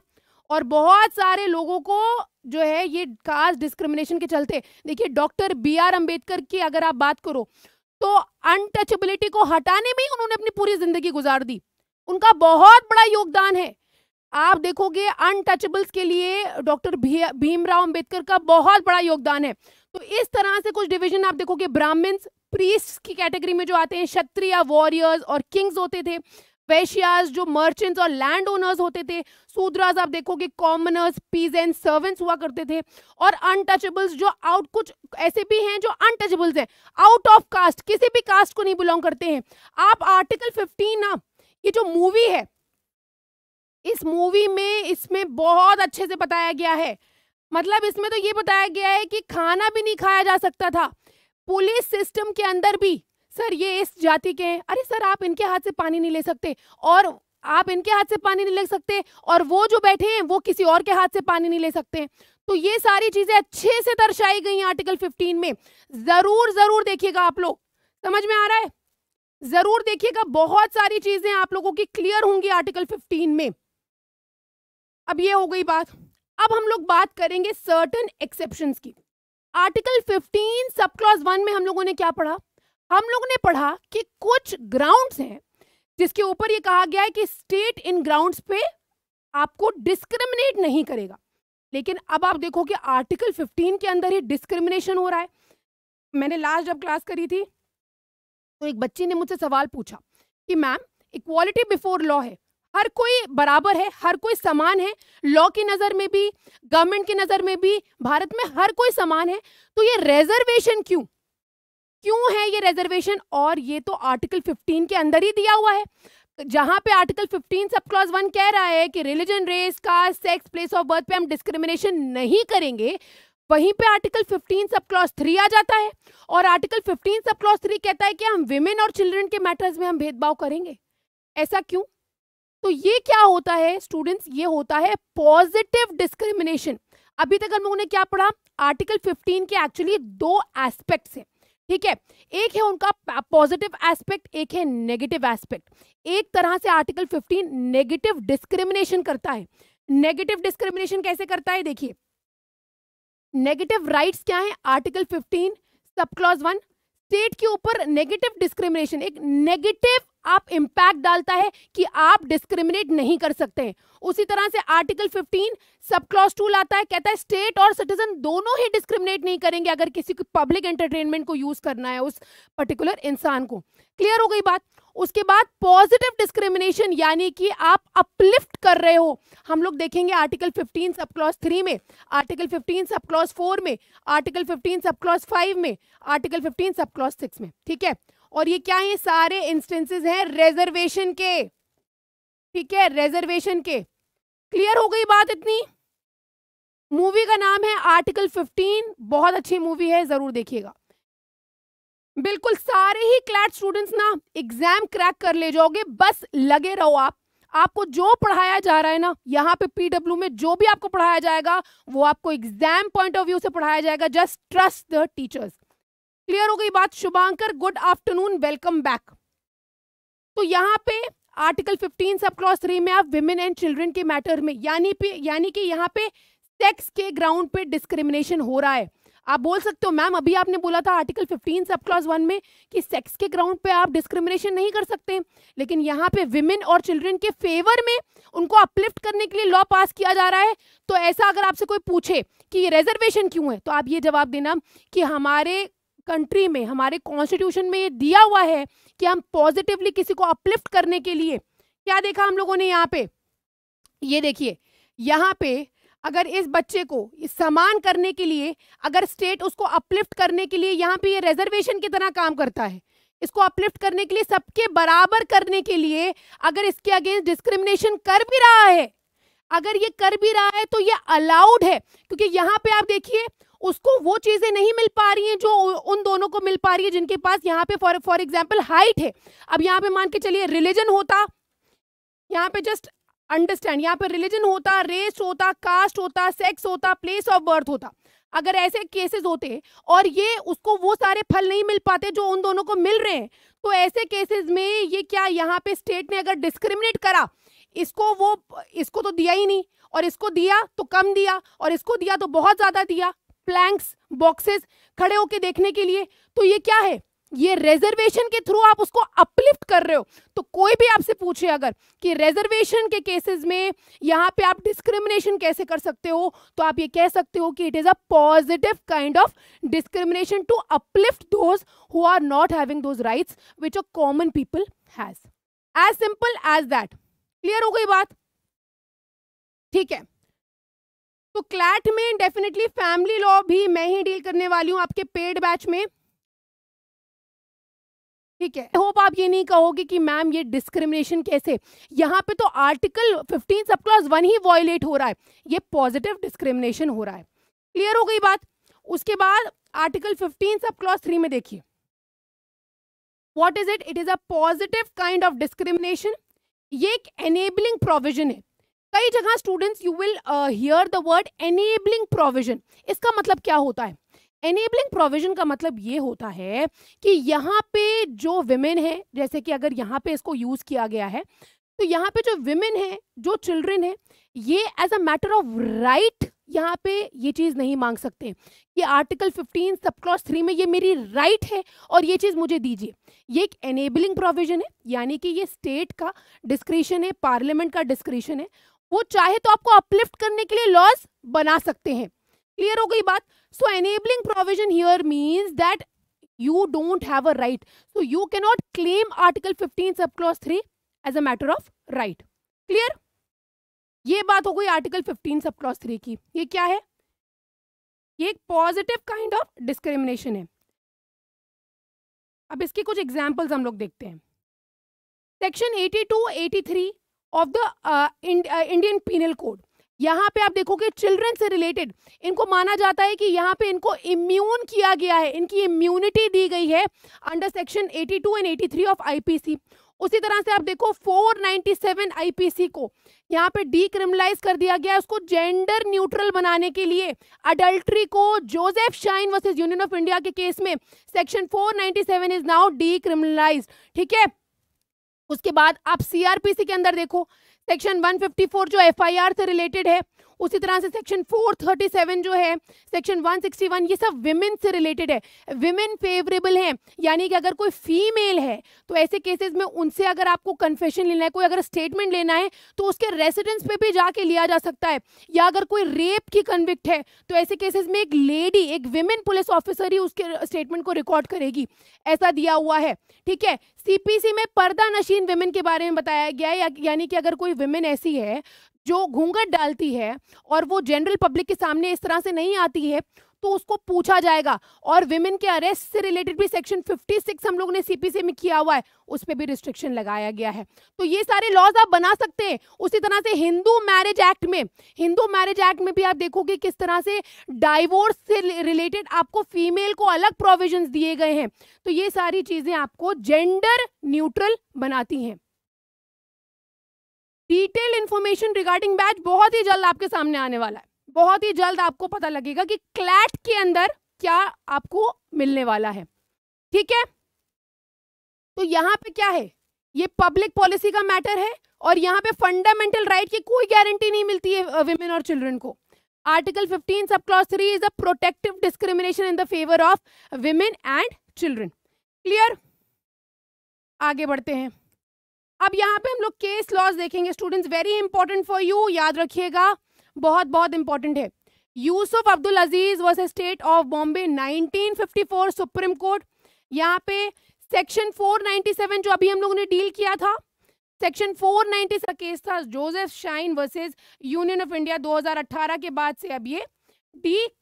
और बहुत सारे लोगों को जो है ये कास्ट डिस्क्रिमिनेशन के चलते देखिए डॉक्टर बी आर अम्बेडकर की अगर आप बात करो तो अनटचेबिलिटी को हटाने में ही उन्होंने अपनी पूरी जिंदगी गुजार दी उनका बहुत बड़ा योगदान है आप देखोगे अनटचेबल्स के लिए डॉक्टर भीमराव अंबेडकर का बहुत बड़ा योगदान है तो इस तरह से कुछ डिवीजन आप देखोगे ब्राह्मण्स प्रीस्ट की कैटेगरी में जो आते हैं क्षत्रिय वॉरियर्स और किंग्स होते थे वेशियाज जो मर्चेंट्स और लैंड ओनर्स होते थे सूद्राज आप देखोगे कॉमनर्स पीजेंट सर्वेंट्स हुआ करते थे और अनटचेबल्स जो आउट कुछ ऐसे भी हैं जो अनटचेबल्स हैं आउट ऑफ कास्ट किसी भी कास्ट को नहीं बिलोंग करते हैं आप आर्टिकल फिफ्टीन ना ये जो मूवी है इस मूवी में इसमें बहुत अच्छे से बताया गया है मतलब इसमें तो ये बताया गया है कि खाना भी नहीं खाया जा सकता था पुलिस सिस्टम के अंदर भी सर ये इस जाति के हैं अरे सर आप इनके हाथ से पानी नहीं ले सकते और आप इनके हाथ से पानी नहीं ले सकते और वो जो बैठे हैं वो किसी और के हाथ से पानी नहीं ले सकते तो ये सारी चीजें अच्छे से दर्शाई गई आर्टिकल 15 में जरूर जरूर देखिएगा आप लोग समझ में आ रहा है जरूर देखिएगा बहुत सारी चीजें आप लोगों की क्लियर होंगी आर्टिकल 15 में अब ये हो गई बात अब हम लोग बात करेंगे सर्टन एक्सेप्शन की article fifteen sub clause one में हम लोगों ने क्या पढ़ा हम लोग ने पढ़ा कि कुछ ग्राउंड्स हैं जिसके ऊपर ये कहा गया है कि स्टेट इन ग्राउंड्स पे आपको डिस्क्रिमिनेट नहीं करेगा लेकिन अब आप देखो कि आर्टिकल 15 के अंदर ही डिस्क्रिमिनेशन हो रहा है मैंने लास्ट जब क्लास करी थी तो एक बच्ची ने मुझसे सवाल पूछा कि मैम इक्वालिटी बिफोर लॉ है हर कोई बराबर है हर कोई समान है लॉ की नज़र में भी गवर्नमेंट की नज़र में भी भारत में हर कोई समान है तो ये रेजर्वेशन क्यों क्यों है ये रिजर्वेशन और ये तो आर्टिकल 15 के अंदर ही दिया हुआ है जहां पे आर्टिकल 15 सब क्लॉज वन कह रहा है कि religion race caste sex place of birth पे हम डिस्क्रिमिनेशन नहीं करेंगे वहीं पे आर्टिकल 15 सब क्लॉज थ्री आ जाता है और आर्टिकल 15 सब क्लॉज थ्री कहता है कि हम विमेन और चिल्ड्रन के मैटर्स में हम भेदभाव करेंगे ऐसा क्यों तो ये क्या होता है स्टूडेंट्स ये होता है पॉजिटिव डिस्क्रिमिनेशन अभी तक हम लोगों ने क्या पढ़ा आर्टिकल 15 के एक्चुअली दो एस्पेक्ट्स हैं ठीक है एक है उनका पॉजिटिव एस्पेक्ट एक है नेगेटिव एस्पेक्ट एक तरह से आर्टिकल 15 नेगेटिव डिस्क्रिमिनेशन करता है नेगेटिव डिस्क्रिमिनेशन कैसे करता है देखिए नेगेटिव राइट्स क्या है article 15 sub clause one state के ऊपर नेगेटिव डिस्क्रिमिनेशन एक नेगेटिव आप इंपैक्ट डालता है कि आप डिस्क्रिमिनेट नहीं कर सकते हैं उसी तरह से आर्टिकल 15 सब क्लॉज टू लाता है कहता है स्टेट और सिटीजन दोनों ही डिस्क्रिमिनेट नहीं करेंगे अगर किसी को पब्लिक एंटरटेनमेंट को यूज करना है उस पर्टिकुलर इंसान को क्लियर हो गई बात उसके बाद पॉजिटिव डिस्क्रिमिनेशन यानी कि आप अपलिफ्ट कर रहे हो हम लोग देखेंगे आर्टिकल 15 सब क्लॉज थ्री में आर्टिकल 15 सब क्लॉज फोर में आर्टिकल 15 सब क्लॉज फाइव में आर्टिकल 15 सब क्लॉज सिक्स में ठीक है और ये क्या है सारे इंस्टेंसेस हैं रेजर्वेशन के ठीक है रेजर्वेशन के क्लियर हो गई बात इतनी मूवी का नाम है आर्टिकल फिफ्टीन बहुत अच्छी मूवी है जरूर देखिएगा बिल्कुल सारे ही क्लैट स्टूडेंट्स ना एग्जाम क्रैक कर ले जाओगे बस लगे रहो आप आपको जो पढ़ाया जा रहा है ना यहाँ पे पीडब्ल्यू में जो भी आपको पढ़ाया जाएगा वो आपको एग्जाम पॉइंट ऑफ व्यू से पढ़ाया जाएगा just trust the teachers clear हो गई बात Shubhankar good afternoon welcome back तो यहाँ पे आर्टिकल 15 सब क्लॉस थ्री में आप विमेन एंड चिल्ड्रन के मैटर में यानी यानी कि यहाँ पे सेक्स के ग्राउंड पे डिस्क्रिमिनेशन हो रहा है आप बोल सकते हो मैम अभी आपने बोला था आर्टिकल 15 सब क्लास वन में कि सेक्स के ग्राउंड पे आप डिस्क्रिमिनेशन नहीं कर सकते लेकिन यहाँ पे विमेन और चिल्ड्रन के फेवर में उनको अपलिफ्ट करने के लिए लॉ पास किया जा रहा है तो ऐसा अगर आपसे कोई पूछे कि ये रिजर्वेशन क्यों है तो आप ये जवाब देना कि हमारे कंट्री में हमारे कॉन्स्टिट्यूशन में ये दिया हुआ है कि हम पॉजिटिवली किसी को अपलिफ्ट करने के लिए क्या देखा हम लोगों ने यहाँ पे ये देखिए यहाँ पे अगर इस बच्चे को समान करने के लिए अगर स्टेट उसको अपलिफ्ट करने के लिए यहाँ पे ये रिजर्वेशन की तरह काम करता है इसको अपलिफ्ट करने के लिए सबके बराबर करने के लिए अगर इसके अगेंस्ट डिस्क्रिमिनेशन कर भी रहा है अगर ये कर भी रहा है तो ये अलाउड है क्योंकि यहाँ पे आप देखिए उसको वो चीज़ें नहीं मिल पा रही हैं जो उन दोनों को मिल पा रही है जिनके पास यहाँ पे फॉर फॉर एग्जाम्पल हाइट है अब यहाँ पे मान के चलिए रिलीजन होता यहाँ पे जस्ट अंडरस्टैंड यहाँ पे रिलीजन होता रेस होता कास्ट होता सेक्स होता प्लेस ऑफ बर्थ होता अगर ऐसे केसेस होते और ये उसको वो सारे फल नहीं मिल पाते जो उन दोनों को मिल रहे हैं तो ऐसे केसेस में ये क्या यहाँ पे स्टेट ने अगर डिस्क्रिमिनेट करा इसको वो इसको तो दिया ही नहीं और इसको दिया तो कम दिया और इसको दिया तो बहुत ज़्यादा दिया प्लैंक्स बॉक्सेस खड़े होके देखने के लिए तो ये क्या है ये रिजर्वेशन के थ्रू आप उसको अपलिफ्ट कर रहे हो तो कोई भी आपसे पूछे अगर कि रिजर्वेशन के केसेस में यहाँ पे आप डिस्क्रिमिनेशन कैसे कर सकते हो तो आप ये कह सकते हो कि it is a positive kind of discrimination to uplift those who are not having those rights which a common people has as simple as that clear हो गई बात ठीक है तो क्लैट में डेफिनेटली फैमिली लॉ भी मैं ही डील करने वाली हूँ आपके पेड बैच में ठीक है होप आप ये नहीं कहोगे कि मैम ये डिस्क्रिमिनेशन कैसे यहाँ पे तो आर्टिकल 15 सब क्लास वन ही वॉयलेट हो रहा है ये पॉजिटिव डिस्क्रिमिनेशन हो रहा है क्लियर हो गई बात उसके बाद आर्टिकल 15 सब क्लास थ्री में देखिए what is it it is a positive kind of discrimination ये एक एनेबलिंग प्रोविजन है कई जगह students you will hear the word enabling provision इसका मतलब क्या होता है एनेबलिंग प्रोविजन का मतलब ये होता है कि यहाँ पे जो विमेन है जैसे कि अगर यहाँ पे इसको यूज किया गया है तो यहाँ पे जो विमेन है जो चिल्ड्रेन है ये as a matter of right यहाँ पे ये चीज़ नहीं मांग सकते कि आर्टिकल 15 सब क्लॉस थ्री में ये मेरी राइट है और ये चीज़ मुझे दीजिए ये एक एनेबलिंग प्रोविजन है यानी कि ये स्टेट का डिस्क्रिशन है पार्लियामेंट का डिस्क्रिशन है वो चाहे तो आपको अपलिफ्ट करने के लिए लॉज बना सकते हैं क्लियर हो गई बात so enabling provision here means that you don't have a right so you cannot claim article 15 sub clause 3 as a matter of right clear ye baat ho gayi article 15 sub clause 3 ki ye kya hai ye ek positive kind of discrimination hai अब इसके कुछ examples हम लोग देखते हैं section 82, 83 of the Indian penal code यहाँ पे आप देखोगे चिल्ड्रन से रिलेटेड इनको माना जाता है कि यहाँ पे इनको इम्यून किया गया है इनकी इम्यूनिटी दी गई है under section 82 and 83 of IPC उसी तरह से आप देखो 497 आईपीसी को यहाँ पे डीक्रिमिनलाइज कर दिया गया है उसको जेंडर न्यूट्रल बनाने के लिए अडल्ट्री को Joseph Shine versus union of India के केस में सेक्शन 497 इज नाउ डीक्रिमिनलाइज ठीक है उसके बाद आप सीआरपीसी के अंदर देखो सेक्शन 154 जो एफआईआर से रिलेटेड है उसी तरह से सेक्शन 437 जो है सेक्शन 161 ये सब विमेन से रिलेटेड है विमेन फेवरेबल हैं यानी कि अगर कोई फीमेल है तो ऐसे केसेस में उनसे अगर आपको कन्फेशन लेना है कोई अगर स्टेटमेंट लेना है तो उसके रेसिडेंस पे भी जाके लिया जा सकता है या अगर कोई रेप की कन्विक्ट है तो ऐसे केसेस में एक लेडी एक विमेन पुलिस ऑफिसर ही उसके स्टेटमेंट को रिकॉर्ड करेगी ऐसा दिया हुआ है ठीक है सीपीसी में पर्दा नशीन विमेन के बारे में बताया गया है या, यानी कि अगर कोई विमेन ऐसी है जो घूंघट डालती है और वो जनरल पब्लिक के सामने इस तरह से नहीं आती है तो उसको पूछा जाएगा और विमेन के अरेस्ट से रिलेटेड भी सेक्शन 56 हम लोग ने सीपीसी में किया हुआ है उस पर भी रिस्ट्रिक्शन लगाया गया है तो ये सारे लॉज आप बना सकते हैं उसी तरह से हिंदू मैरिज एक्ट में हिंदू मैरिज एक्ट में भी आप देखोगे किस तरह से डाइवोर्स से रिलेटेड आपको फीमेल को अलग प्रोविजन दिए गए हैं तो ये सारी चीजें आपको जेंडर न्यूट्रल बनाती हैं डिटेल इन्फॉर्मेशन रिगार्डिंग बैच बहुत ही जल्द आपके सामने आने वाला है बहुत ही जल्द आपको पता लगेगा कि क्लैट के अंदर क्या आपको मिलने वाला है ठीक है तो यहाँ पे क्या है ये पब्लिक पॉलिसी का मैटर है और यहाँ पे फंडामेंटल राइट की कोई गारंटी नहीं मिलती है विमेन और चिल्ड्रन को article 15 sub clause three is a protective discrimination in the favour of women and children clear आगे बढ़ते हैं अब यहाँ पे हम लोग केस लॉज देखेंगे students very important for you याद रखिएगा बहुत बहुत इंपॉर्टेंट है Yusuf Abdul Aziz versus state of Bombay 1954 supreme court यहाँ पे सेक्शन 497 जो अभी हम लोगों ने डील किया था सेक्शन 490 का केस था Joseph Shine versus union of India 2018 के बाद से अब ये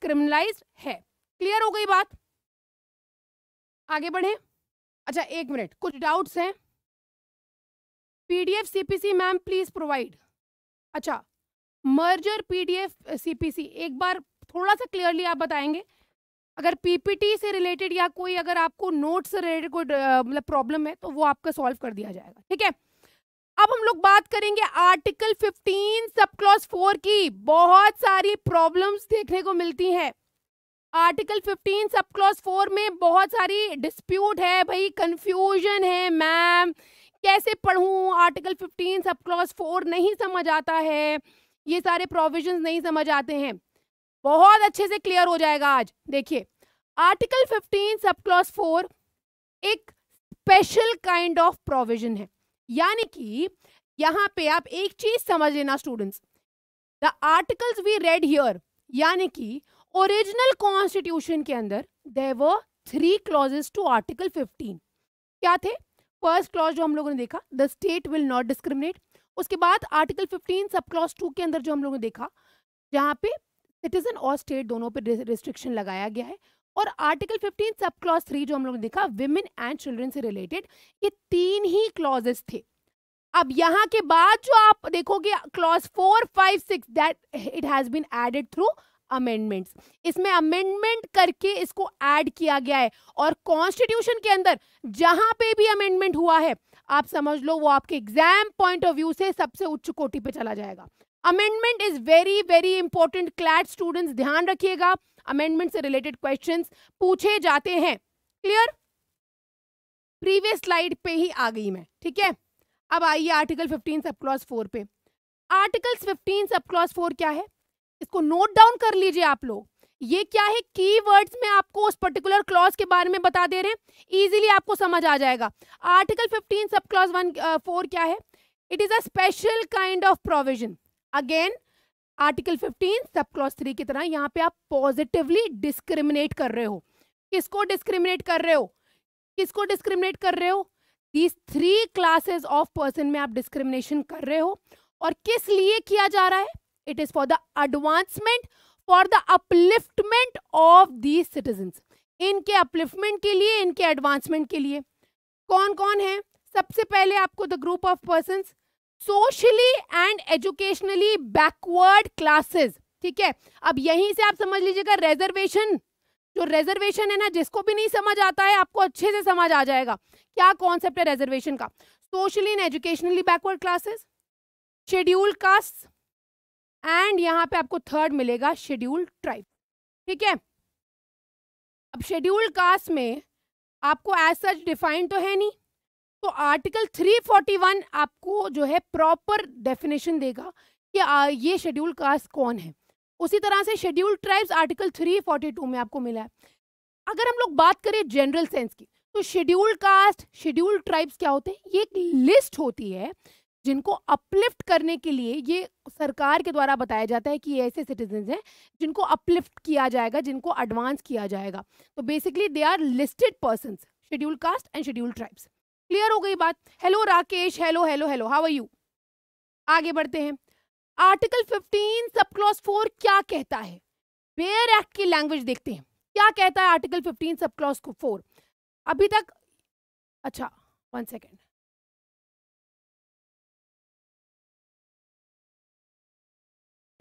क्रिमिनलाइज है क्लियर हो गई बात आगे बढ़े अच्छा एक मिनट कुछ डाउट्स हैं PDF CPC ma'am please provide अच्छा मर्जर पीडीएफ सीपीसी एक बार थोड़ा सा क्लियरली आप बताएंगे अगर पीपीटी से रिलेटेड या कोई अगर आपको नोट से रिलेटेड कोई uh, मतलब प्रॉब्लम है तो वो आपका सॉल्व कर दिया जाएगा ठीक है अब हम लोग बात करेंगे आर्टिकल 15 सब क्लॉज 4 की बहुत सारी प्रॉब्लम्स देखने को मिलती हैं आर्टिकल 15 सब क्लॉज 4 में बहुत सारी डिस्प्यूट है भाई कंफ्यूजन है मैम कैसे पढ़ूँ article fifteen sub clause four नहीं समझ आता है ये सारे प्रोविजन नहीं समझ आते हैं बहुत अच्छे से क्लियर हो जाएगा आज देखिए article fifteen sub clause four एक स्पेशल काइंड ऑफ प्रोविजन है यानी कि यहाँ पे आप एक चीज समझ लेना students the articles we read here यानी कि ओरिजिनल कॉन्स्टिट्यूशन के अंदर there were three clauses to article 15 क्या थे फर्स्ट क्लॉज जो हम लोगों ने देखा the state will not discriminate उसके बाद आर्टिकल 15 सब क्लॉज टू के अंदर जो हम लोगों ने देखा जहाँ पे सिटीजन और स्टेट दोनों पे रिस्ट्रिक्शन लगाया गया है और आर्टिकल 15 सब क्लॉज थ्री जो हम लोगों ने देखा विमेन एंड चिल्ड्रेन से रिलेटेड ये तीन ही क्लॉजेस थे अब यहाँ के बाद जो आप देखोगे clause four five six that it has been added through amendments इसमें अमेंडमेंट करके इसको ऐड किया गया है और कॉन्स्टिट्यूशन के अंदर जहां पे भी अमेंडमेंट हुआ है आप समझ लो वो आपके एग्जाम पॉइंट ऑफ व्यू से सबसे उच्च कोटि पे चला जाएगा amendment is very very important CLAT students ध्यान रखिएगा अमेंडमेंट से रिलेटेड क्वेश्चन पूछे जाते हैं क्लियर प्रीवियस स्लाइड पे ही आ गई मैं ठीक है अब आइए आर्टिकल 15 सब क्लॉज 4 पे आर्टिकल 15 सब क्लॉज 4 क्या है इसको नोट डाउन कर लीजिए आप लोग ये क्या है की वर्ड्स में आपको उस पर्टिकुलर क्लॉज के बारे में बता दे रहे हैं इजीली आपको समझ आ जाएगा article 15 sub clause one four क्या है it is a special kind of provision again article 15 sub clause three की तरह यहाँ पे आप पॉजिटिवली डिस्क्रिमिनेट कर रहे हो किसको डिस्क्रिमिनेट कर रहे हो किसको डिस्क्रिमिनेट कर रहे हो these three classes of person में आप डिस्क्रिमिनेशन कर रहे हो और किस लिए किया जा रहा है it is for the advancement for the upliftment of these citizens इनके अपलिफ्टमेंट के लिए इनके एडवांसमेंट के लिए कौन कौन है सबसे पहले आपको the group of person socially and educationally backward classes ठीक है अब यहीं से आप समझ लीजिएगा रेजर्वेशन जो रेजर्वेशन है ना जिसको भी नहीं समझ आता है आपको अच्छे से समझ आ जाएगा क्या कॉन्सेप्ट है रेजर्वेशन का socially and educationally backward classes schedule caste and यहाँ पे आपको थर्ड मिलेगा शेड्यूल ट्राइब ठीक है अब शेड्यूल कास्ट में आपको एज सच डिफाइंड तो है नहीं तो आर्टिकल 341 आपको जो है प्रॉपर डेफिनेशन देगा कि ये शेड्यूल कास्ट कौन है उसी तरह से शेड्यूल ट्राइब्स आर्टिकल 342 में आपको मिला है अगर हम लोग बात करें जनरल सेंस की तो शेड्यूल कास्ट शेड्यूल ट्राइब्स क्या होते हैं ये एक लिस्ट होती है जिनको अपलिफ्ट करने के लिए ये सरकार के द्वारा बताया जाता है कि ये ऐसे सिटीजन हैं जिनको अपलिफ्ट किया जाएगा जिनको एडवांस किया जाएगा तो basically they are listed person schedule caste and schedule tribes clear हो गई बात hello Rakesh hello hello hello how are you आगे बढ़ते हैं आर्टिकल 15 सब क्लॉज 4 क्या कहता है वेयर एक्ट की लैंग्वेज देखते हैं क्या कहता है आर्टिकल 15 सब क्लॉज 4 अभी तक अच्छा वन सेकेंड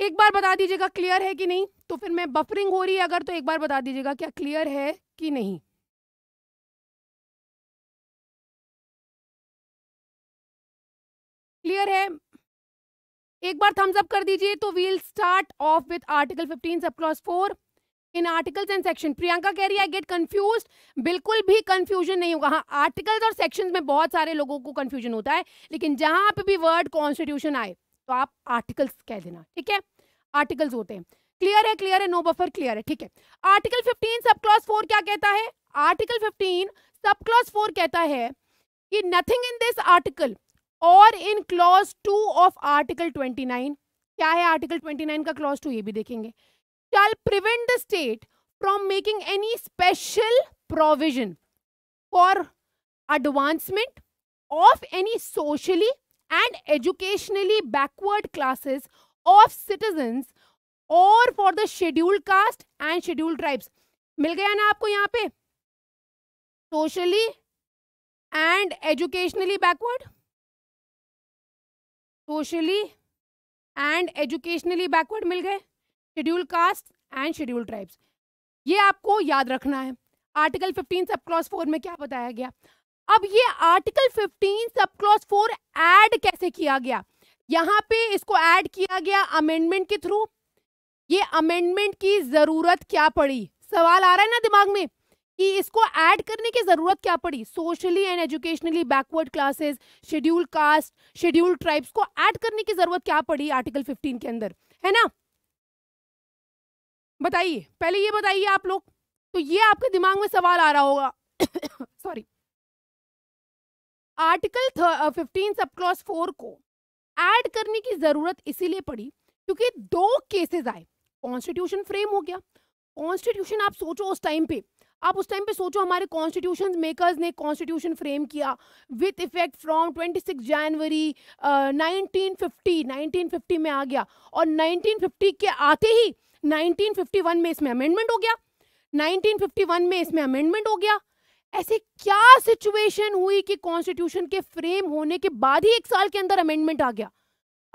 एक बार बता दीजिएगा क्लियर है कि नहीं तो फिर मैं बफरिंग हो रही है अगर तो एक बार बता दीजिएगा क्या क्लियर है कि नहीं क्लियर है एक बार थम्स अप कर दीजिए तो we'll start off with article 15 sub clause 4 in articles and section Priyanka कह रही है गेट कंफ्यूज बिल्कुल भी कंफ्यूजन नहीं होगा हाँ आर्टिकल्स और सेक्शंस में बहुत सारे लोगों को कंफ्यूजन होता है लेकिन जहां पे भी वर्ड कॉन्स्टिट्यूशन आए तो आप आर्टिकल्स कह देना ठीक है आर्टिकल्स होते हैं क्लियर है क्लियर है नो बफर क्लियर है ठीक है article fifteen sub class four क्या कहता है article fifteen sub class four कहता है कि नथिंग इन दिस आर्टिकल और in clause two of article twenty nine क्या है आर्टिकल ट्वेंटी नाइन का क्लॉज टू ये भी देखेंगे shall prevent the state from making any special provision for advancement of any socially and educationally backward classes of citizens और for the scheduled caste and scheduled tribes मिल गया ना आपको यहाँ पे socially and educationally backward socially and educationally backward मिल गए schedule caste and schedule tribes ये आपको याद रखना है आर्टिकल 15 सब क्लॉज फोर में क्या बताया गया अब ये आर्टिकल 15 सब क्लॉज 4 ऐड कैसे किया गया यहाँ पे इसको ऐड किया गया अमेंडमेंट के थ्रू ये अमेंडमेंट की जरूरत क्या पड़ी सवाल आ रहा है ना दिमाग में कि इसको ऐड करने की ज़रूरत क्या पड़ी socially and educationally backward classes schedule caste schedule tribes को ऐड करने की ज़रूरत क्या पड़ी आर्टिकल 15 के अंदर है ना बताइए पहले ये बताइए आप लोग तो ये आपके दिमाग में सवाल आ रहा होगा sorry article fifteen sub clause four को ऐड करने की जरूरत इसीलिए पड़ी क्योंकि दो केसेस आए कॉन्स्टिट्यूशन फ्रेम हो गया कॉन्स्टिट्यूशन आप सोचो उस टाइम पे आप उस टाइम पे सोचो हमारे कॉन्स्टिट्यूशन मेकर्स ने कॉन्स्टिट्यूशन फ्रेम किया with effect from 26 January uh, 1950 1950 में आ गया और 1950 के आते ही 1951 में इसमें अमेंडमेंट हो गया 1951 में इसमें अमेंडमेंट हो गया ऐसे क्या सिचुएशन हुई कि कॉन्स्टिट्यूशन के फ्रेम होने के बाद ही एक साल के अंदर अमेंडमेंट आ गया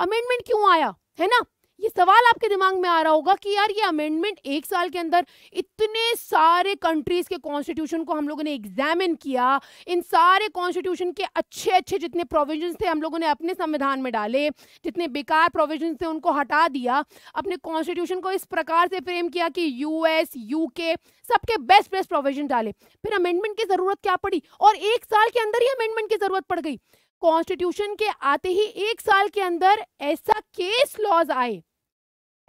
अमेंडमेंट क्यों आया है ना ये सवाल आपके दिमाग में आ रहा होगा कि यार ये अमेंडमेंट एक साल के अंदर इतने सारे कंट्रीज के कॉन्स्टिट्यूशन को हम लोगों ने एग्जामिन किया इन सारे कॉन्स्टिट्यूशन के अच्छे अच्छे जितने प्रोविजंस थे हम लोगों ने अपने संविधान में डाले जितने बेकार प्रोविजंस थे उनको हटा दिया अपने कॉन्स्टिट्यूशन को इस प्रकार से फ्रेम किया कि यूएस यूके सबके बेस्ट बेस्ट प्रोविजन डाले फिर अमेंडमेंट की जरूरत क्या पड़ी और एक साल के अंदर ही अमेंडमेंट की जरूरत पड़ गई कॉन्स्टिट्यूशन के आते ही एक साल के अंदर ऐसा केस लॉज आए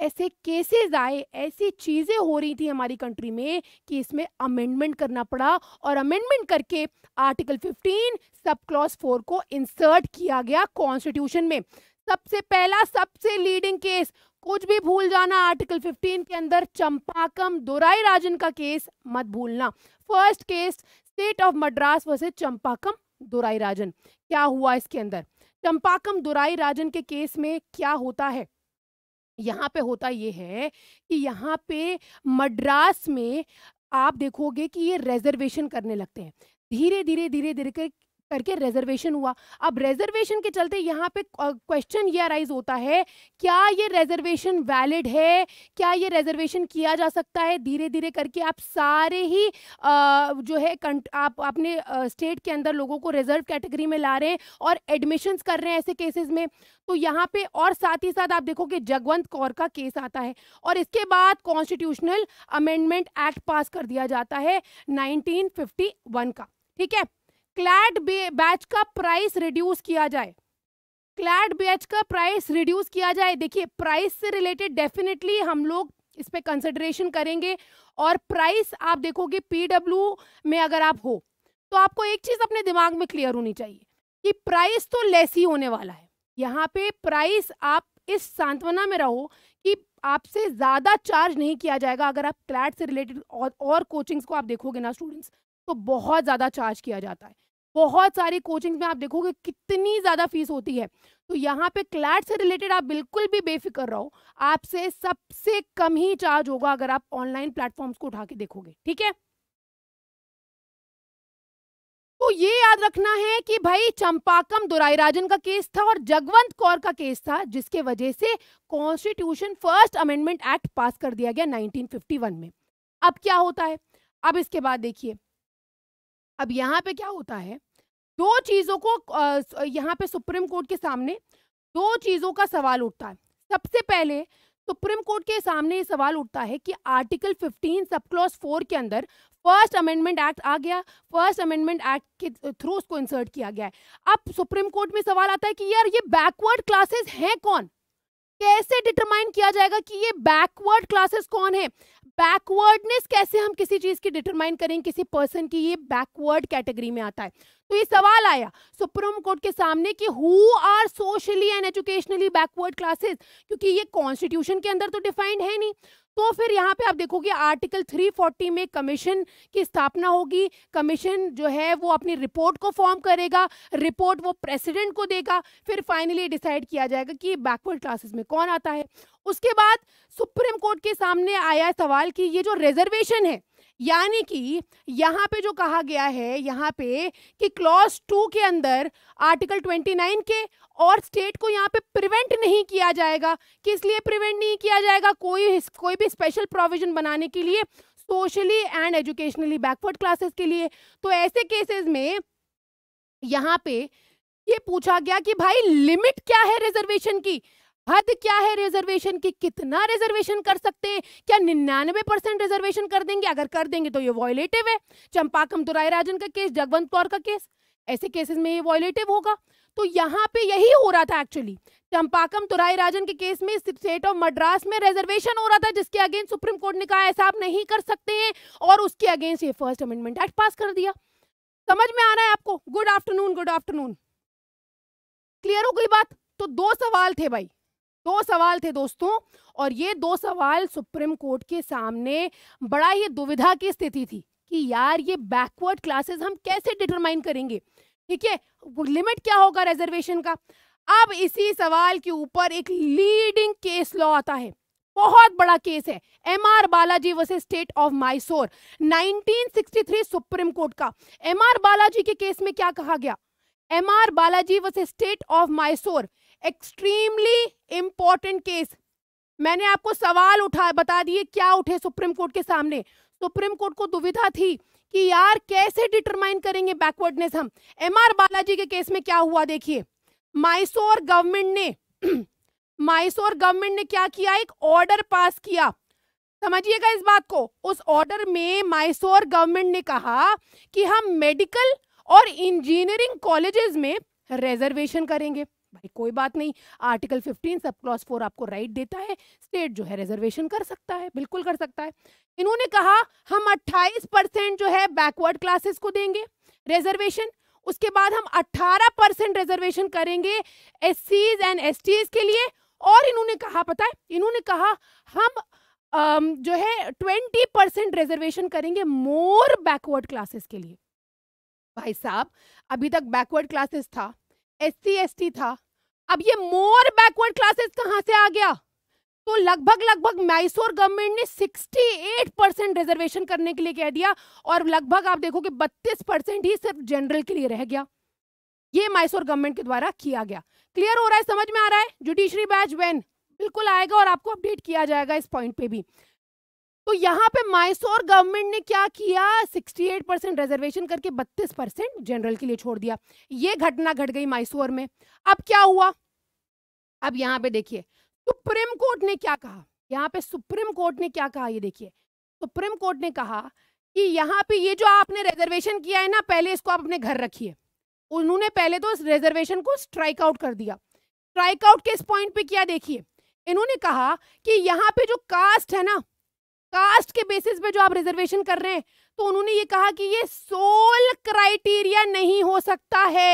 ऐसे केसेस आए ऐसी चीज़ें हो रही थी हमारी कंट्री में कि इसमें अमेंडमेंट करना पड़ा और अमेंडमेंट करके आर्टिकल 15 सब क्लॉज 4 को इंसर्ट किया गया कॉन्स्टिट्यूशन में सबसे पहला सबसे लीडिंग केस कुछ भी भूल जाना आर्टिकल 15 के अंदर चंपाकम दोराई राजन का केस मत भूलना first case state of Madras versus Champakam Dorairajan क्या हुआ इसके अंदर चंपाकम दुराई राजन के केस में क्या होता है यहाँ पे होता ये है कि यहाँ पे मद्रास में आप देखोगे कि ये रिजर्वेशन करने लगते हैं धीरे धीरे धीरे धीरे करके रिजर्वेशन हुआ अब रिजर्वेशन के चलते यहाँ पे क्वेश्चन ये अराइज होता है क्या ये रिजर्वेशन वैलिड है क्या ये रिजर्वेशन किया जा सकता है धीरे धीरे करके आप सारे ही आ, जो है आप अपने स्टेट के अंदर लोगों को रिजर्व कैटेगरी में ला रहे हैं और एडमिशन्स कर रहे हैं ऐसे केसेस में तो यहाँ पे और साथ ही साथ आप देखोगे जगवंत कौर का केस आता है और इसके बाद कॉन्स्टिट्यूशनल अमेंडमेंट एक्ट पास कर दिया जाता है 1951 का ठीक है क्लैड बैच का प्राइस रिड्यूस किया जाए क्लैड बैच का प्राइस रिड्यूस किया जाए देखिए प्राइस से रिलेटेड डेफिनेटली हम लोग इस पर कंसिडरेशन करेंगे और प्राइस आप देखोगे पीडब्ल्यू में अगर आप हो तो आपको एक चीज़ अपने दिमाग में क्लियर होनी चाहिए कि प्राइस तो लेस ही होने वाला है यहाँ पे प्राइस आप इस सांत्वना में रहो कि आपसे ज़्यादा चार्ज नहीं किया जाएगा अगर आप क्लैट से रिलेटेड और, और कोचिंग्स को आप देखोगे ना स्टूडेंट्स तो बहुत ज़्यादा चार्ज किया जाता है बहुत सारी कोचिंग में आप देखोगे कितनी ज़्यादा फीस होती है तो यहाँ पे क्लैट से रिलेटेड आप बिल्कुल भी बेफिक्र रहो आपसे सबसे कम ही चार्ज होगा अगर आप ऑनलाइन प्लेटफॉर्म्स को उठा के देखोगे ठीक है तो ये याद रखना है कि भाई चंपाकम दुराई राजन का केस था और जगवंत कौर का केस था जिसके वजह से constitution first amendment act pass कर दिया गया 1951 में अब क्या होता है अब इसके बाद देखिए अब यहाँ पे क्या होता है दो चीज़ों को यहाँ पे सुप्रीम कोर्ट के सामने दो चीज़ों का सवाल उठता है सबसे पहले सुप्रीम कोर्ट के सामने ये सवाल उठता है कि आर्टिकल 15 सब क्लॉज फोर के अंदर फर्स्ट अमेंडमेंट एक्ट आ गया फर्स्ट अमेंडमेंट एक्ट के थ्रू उसको इंसर्ट किया गया है अब सुप्रीम कोर्ट में सवाल आता है कि यार ये बैकवर्ड क्लासेस हैं कौन कैसे डिटरमाइन किया जाएगा कि ये बैकवर्ड क्लासेस कौन है बैकवर्डनेस कैसे हम किसी चीज की डिटरमाइन करें किसी पर्सन की ये बैकवर्ड कैटेगरी में आता है तो ये सवाल आया सुप्रीम कोर्ट के सामने कि who are socially and educationally backward classes क्योंकि ये कॉन्स्टिट्यूशन के अंदर तो डिफाइंड है नहीं तो फिर यहाँ पे आप देखोगे आर्टिकल 340 में कमीशन की स्थापना होगी कमीशन जो है वो अपनी रिपोर्ट को फॉर्म करेगा रिपोर्ट वो प्रेसिडेंट को देगा फिर फाइनली डिसाइड किया जाएगा कि बैकवर्ड क्लासेस में कौन आता है उसके बाद सुप्रीम कोर्ट के सामने आया सवाल कि ये जो रिजर्वेशन है यानी कि यहाँ पे जो कहा गया है यहाँ पे कि क्लॉज टू के अंदर आर्टिकल 29 के और स्टेट को यहाँ पे प्रिवेंट नहीं किया जाएगा किस लिए प्रिवेंट नहीं किया जाएगा कोई कोई भी स्पेशल प्रोविजन बनाने के लिए socially and educationally backward classes के लिए तो ऐसे केसेस में यहाँ पे ये पूछा गया कि भाई लिमिट क्या है रिजर्वेशन की हद क्या है रिजर्वेशन की कितना रिजर्वेशन कर सकते हैं क्या निन्यानवे परसेंट रिजर्वेशन कर देंगे अगर कर देंगे तो ये वॉयलेटिव है चंपाकम दुराय राजन का केस जगवंत कौर का केस ऐसे केसेस में ये वॉयलेटिव होगा तो यहाँ पे यही हो रहा था एक्चुअली चंपाकम तुराई राजन के केस में स्टेट ऑफ मद्रास में रिजर्वेशन हो रहा था जिसके अगेंस्ट सुप्रीम कोर्ट ने कहा ऐसा आप नहीं कर सकते हैं और उसके अगेंस्ट ये फर्स्ट अमेंडमेंट एक्ट पास कर दिया समझ में आ रहा है आपको good afternoon good afternoon clear हो गई बात तो दो सवाल थे भाई दो सवाल थे दोस्तों और ये दो सवाल सुप्रीम कोर्ट के सामने बड़ा ही दुविधा की स्थिति थी कि यार ये बैकवर्ड क्लासेस हम कैसे डिटरमाइन करेंगे ठीक है लिमिट क्या होगा रिजर्वेशन का अब इसी सवाल के ऊपर एक लीडिंग केस लॉ आता है बहुत बड़ा केस है M R Balaji versus state of Mysore 1963 supreme court का एम आर बालाजी के केस में क्या कहा गया M R Balaji versus state of Mysore extremely important case मैंने आपको सवाल उठा बता दिए क्या उठे सुप्रीम कोर्ट के सामने सुप्रीम कोर्ट को दुविधा थी कि यार कैसे डिटरमाइन करेंगे बैकवर्डनेस हम एम आर बालाजी के केस में क्या हुआ देखिए माइसोर गवर्नमेंट ने माइसोर गवर्नमेंट ने क्या किया एक ऑर्डर पास किया समझिएगा इस बात को उस ऑर्डर में माइसोर गवर्नमेंट ने कहा कि हम मेडिकल और इंजीनियरिंग कॉलेजेस में रिजर्वेशन करेंगे भाई कोई बात नहीं आर्टिकल 15 सब क्लॉज फोर आपको राइट देता है स्टेट जो है रिजर्वेशन कर सकता है बिल्कुल कर सकता है इन्होंने कहा हम 28 परसेंट जो है बैकवर्ड क्लासेस को देंगे रिजर्वेशन उसके बाद हम 18 परसेंट रिजर्वेशन करेंगे एस एंड एस के लिए और इन्होंने कहा पता है इन्होंने कहा हम um, जो है ट्वेंटी परसेंट रिजर्वेशन करेंगे मोर बैकवर्ड क्लासेस के लिए भाई साहब अभी तक बैकवर्ड क्लासेस था एस सी था अब ये मोर बैकवर्ड क्लासेस कहाँ से आ गया तो लगभग लगभग मैसूर गवर्नमेंट ने 68 परसेंट रिजर्वेशन करने के लिए कह दिया और लगभग आप देखो कि 32 परसेंट ही सिर्फ जनरल के लिए रह गया ये मैसूर गवर्नमेंट के द्वारा किया गया क्लियर हो रहा है समझ में आ रहा है जुडिशरी बैच वेन बिल्कुल आएगा और आपको अपडेट किया जाएगा इस पॉइंट पे भी तो यहाँ पे माइसोर गवर्नमेंट ने क्या किया 68 परसेंट रिजर्वेशन करके 32 परसेंट जनरल के लिए छोड़ दिया ये घटना घट गट गई माइसोर में अब क्या हुआ अब यहाँ पे देखिए सुप्रीम कोर्ट ने क्या कहा यहाँ पे सुप्रीम कोर्ट ने क्या कहा ये देखिए सुप्रीम कोर्ट ने कहा कि यहाँ पे ये जो आपने रिजर्वेशन किया है ना पहले इसको आप अपने घर रखिए उन्होंने पहले तो इस रिजर्वेशन को स्ट्राइक आउट कर दिया स्ट्राइक आउट के इस पॉइंट पे क्या देखिए इन्होंने कहा कि यहाँ पे जो कास्ट है ना कास्ट के बेसिस पे जो आप रिजर्वेशन कर रहे हैं तो उन्होंने ये कहा कि ये सोल क्राइटेरिया नहीं हो सकता है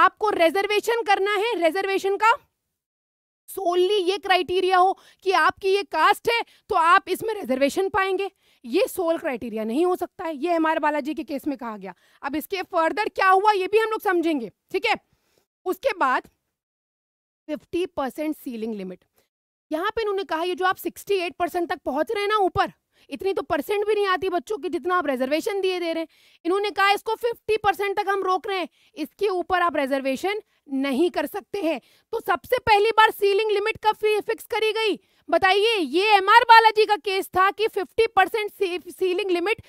आपको रिजर्वेशन करना है रिजर्वेशन का सोलली ये क्राइटेरिया हो कि आपकी ये कास्ट है तो आप इसमें रिजर्वेशन पाएंगे ये सोल क्राइटेरिया नहीं हो सकता है ये हमारे बालाजी के केस में कहा गया अब इसके फर्दर क्या हुआ ये भी हम लोग समझेंगे ठीक है उसके बाद 50% सीलिंग लिमिट यहाँ पे इन्होंने कहा ये जो आप 68 परसेंट तक पहुंच रहे हैं ना ऊपर इतनी तो परसेंट भी नहीं आती बच्चों की जितना आप रिजर्वेशन दिए दे रहे हैं इन्होंने कहा इसको 50 परसेंट तक हम रोक रहे हैं इसके ऊपर आप रिजर्वेशन नहीं कर सकते हैं तो सबसे पहली बार सीलिंग लिमिट कब फिक्स करी गई बताइए ये एम आर बालाजी का केस था कि fifty percent ceiling limit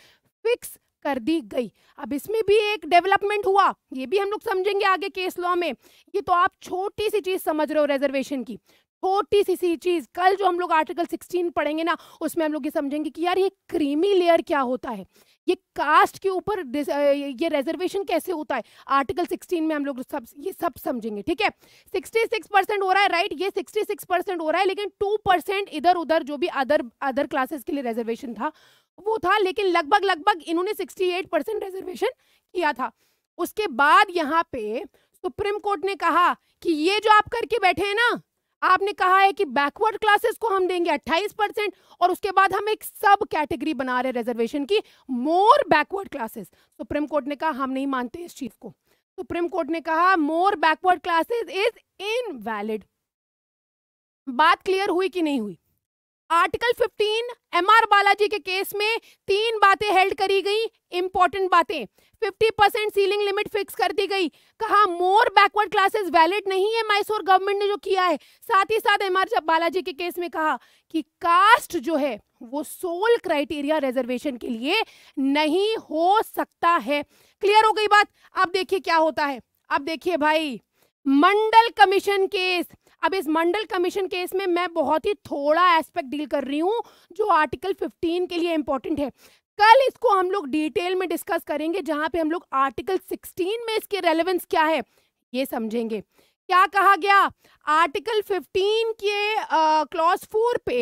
fix कर दी गई अब इसमें भी एक डेवलपमेंट हुआ ये भी हम लोग समझेंगे आगे केस लॉ में ये तो आप छोटी सी चीज समझ रहे हो रिजर्वेशन की छोटी सी सी चीज़ कल जो हम लोग आर्टिकल 16 पढ़ेंगे ना उसमें हम लोग ये समझेंगे कि यार ये क्रीमी लेयर क्या होता है ये कास्ट के ऊपर ये रिजर्वेशन कैसे होता है आर्टिकल 16 में हम लोग सब ये सब समझेंगे ठीक है 66 परसेंट हो रहा है राइट ये 66 परसेंट हो रहा है लेकिन 2 परसेंट इधर उधर जो भी अदर अदर क्लासेस के लिए रिजर्वेशन था वो था लेकिन लगभग लगभग इन्होंने सिक्सटी परसेंट रिजर्वेशन किया था उसके बाद यहाँ पे सुप्रीम कोर्ट ने कहा कि ये जो आप करके बैठे हैं ना आपने कहा है कि बैकवर्ड क्लासेस को हम देंगे 28 परसेंट और उसके बाद हम एक सब कैटेगरी बना रहे रिजर्वेशन की more backward classes supreme court ने कहा हम नहीं मानते इस चीज को सुप्रीम कोर्ट ने कहा more backward classes is invalid बात क्लियर हुई कि नहीं हुई आर्टिकल 15 एमआर बालाजी के केस में तीन बातें हेल्ड करी गई इंपॉर्टेंट बातें 50 सीलिंग लिमिट फिक्स कर दी गई कहा मोर बैकवर्ड क्लासेस वैलिड नहीं है मैसूर गवर्नमेंट ने जो किया है साथ ही साथ एम आर बालाजी के केस में कहा कि कास्ट जो है वो सोल क्राइटेरिया रिजर्वेशन के लिए नहीं हो सकता है क्लियर हो गई बात अब देखिए क्या होता है अब देखिए भाई मंडल कमीशन केस अब इस मंडल कमीशन केस में मैं बहुत ही थोड़ा एस्पेक्ट डील कर रही हूँ जो आर्टिकल 15 के लिए इंपॉर्टेंट है कल इसको हम लोग डिटेल में डिस्कस करेंगे जहां पे हम लोग आर्टिकल 16 में इसके रेलेवेंस क्या है ये समझेंगे क्या कहा गया आर्टिकल 15 के क्लॉज फोर पे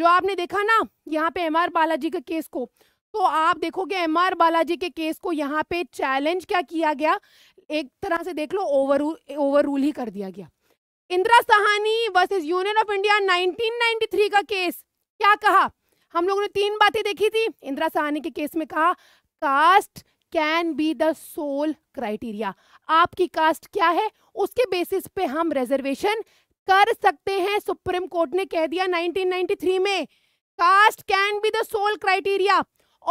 जो आपने देखा ना यहाँ पे एम आर बालाजी के केस को तो आप देखोगे एम आर बालाजी के केस को यहाँ पे चैलेंज क्या किया गया एक तरह से देख लो ओवर ओवर रूल ही कर दिया गया Indira Sahani versus union of India nineteen का केस क्या कहा हम लोगों ने तीन बातें देखी थी इंदिरा सहानी के केस में कहा caste can be the sole criteria आपकी कास्ट क्या है उसके बेसिस पे हम रिजर्वेशन कर सकते हैं सुप्रीम कोर्ट ने कह दिया 1993 में caste can be the sole criteria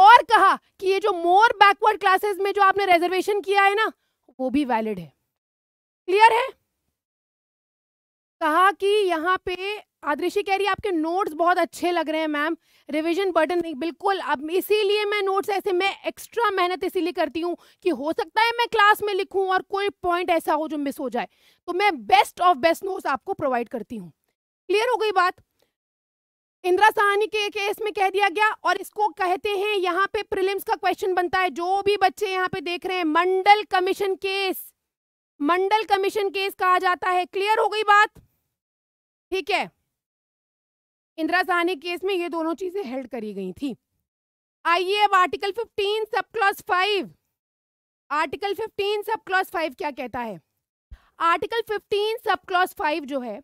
और कहा कि ये जो मोर बैकवर्ड क्लासेस में जो आपने रिजर्वेशन किया है ना वो भी वैलिड है क्लियर है कहा कि यहाँ पे आदृशी कह रही है आपके नोट्स बहुत अच्छे लग रहे हैं मैम रिवीजन बर्डन नहीं बिल्कुल अब इसीलिए मैं नोट्स ऐसे मैं एक्स्ट्रा मेहनत इसीलिए करती हूँ कि हो सकता है मैं क्लास में लिखूँ और कोई पॉइंट ऐसा हो जो मिस हो जाए तो मैं बेस्ट ऑफ बेस्ट नोट्स आपको प्रोवाइड करती हूँ क्लियर हो गई बात इंदिरा सहानी के केस में कह दिया गया और इसको कहते हैं यहाँ पे प्रिलिम्स का क्वेश्चन बनता है जो भी बच्चे यहाँ पे देख रहे हैं Mandal commission case Mandal commission case कहा जाता है क्लियर हो गई बात ठीक है इंदिरा सहनी केस में ये दोनों चीजें हेल्ड करी गई थी आइए अब article 15 sub clause 5 article 15 sub clause 5 क्या कहता है आर्टिकल 15 सब क्लॉज 5 जो है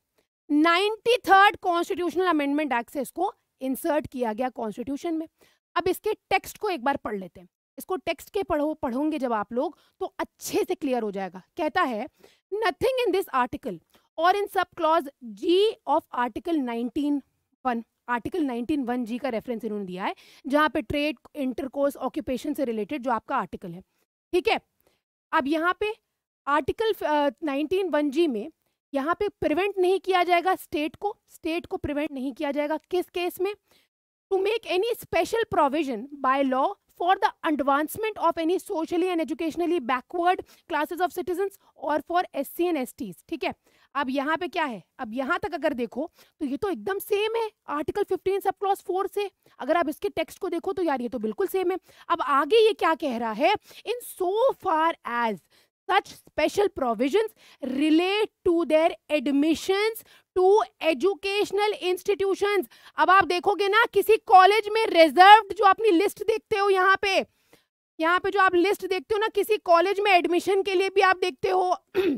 ninety third constitutional amendment act से इसको इंसर्ट किया गया कॉन्स्टिट्यूशन में अब इसके टेक्स्ट को एक बार पढ़ लेते हैं इसको टेक्स्ट के पढ़ो पढ़ोगे जब आप लोग तो अच्छे से क्लियर हो जाएगा कहता है नथिंग इन दिस आर्टिकल और in sub clause G of article nineteen one article nineteen one G का रेफरेंस इन्होंने दिया है जहाँ पे ट्रेड इंटरकोर्स ऑक्यूपेशन से रिलेटेड जो आपका आर्टिकल है ठीक है अब यहाँ पे आर्टिकल नाइनटीन वन जी में यहाँ पे प्रिवेंट नहीं किया जाएगा स्टेट को स्टेट को प्रिवेंट नहीं किया जाएगा किस केस में to make any special provision by law for for the advancement of any socially and educationally backward classes of citizens or for SC and STs ठीक है अब यहाँ पे क्या है अब यहाँ तक अगर देखो तो ये तो एकदम सेम है आर्टिकल 15 सब क्लॉज फोर से अगर आप इसके टेक्स्ट को देखो तो यार ये तो बिल्कुल सेम है अब आगे ये क्या कह रहा है in so far as such special provision relate to their admission to educational institution अब आप देखोगे ना किसी कॉलेज में रिजर्व जो अपनी लिस्ट देखते हो यहाँ पे यहाँ पे जो आप लिस्ट देखते हो ना किसी कॉलेज में एडमिशन के लिए भी आप देखते हो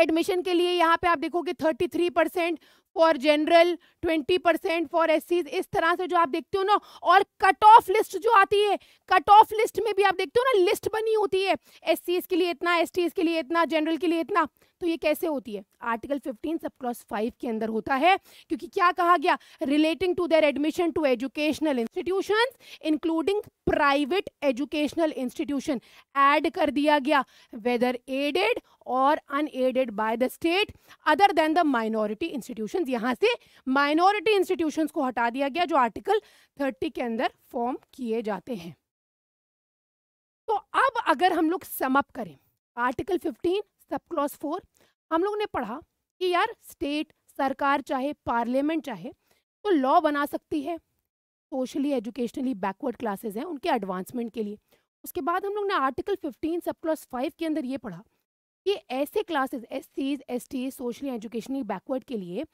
एडमिशन के लिए यहाँ पे आप देखोगे 33 percent for general 20 percent for S इस तरह से जो आप देखते हो ना और कट ऑफ लिस्ट जो आती है कट ऑफ लिस्ट में भी आप देखते हो ना लिस्ट बनी होती है एस के लिए इतना एस के लिए इतना जनरल के लिए इतना तो ये कैसे होती है आर्टिकल 15 सब क्लास 5 के अंदर होता है क्योंकि क्या कहा गया relating to their admission to educational institution including private educational institution add कर दिया गया वेदर एडेड और unaided by the state other than the minority institution यहाँ से माइनॉरिटी इंस्टीट्यूशन को हटा दिया गया जो आर्टिकल थर्टी के अंदर फॉर्म किए जाते हैं तो अब अगर हम लोग समअप करें article fifteen sub clause four हम लोग ने पढ़ा कि यार स्टेट सरकार चाहे पार्लियामेंट चाहे तो लॉ बना सकती है सोशली एजुकेशनली बैकवर्ड क्लासेज हैं उनके एडवांसमेंट के लिए उसके बाद हम लोग ने article fifteen sub clause five के अंदर ये पढ़ा कि ऐसे classes S Cs S T socially educationally backward के लिए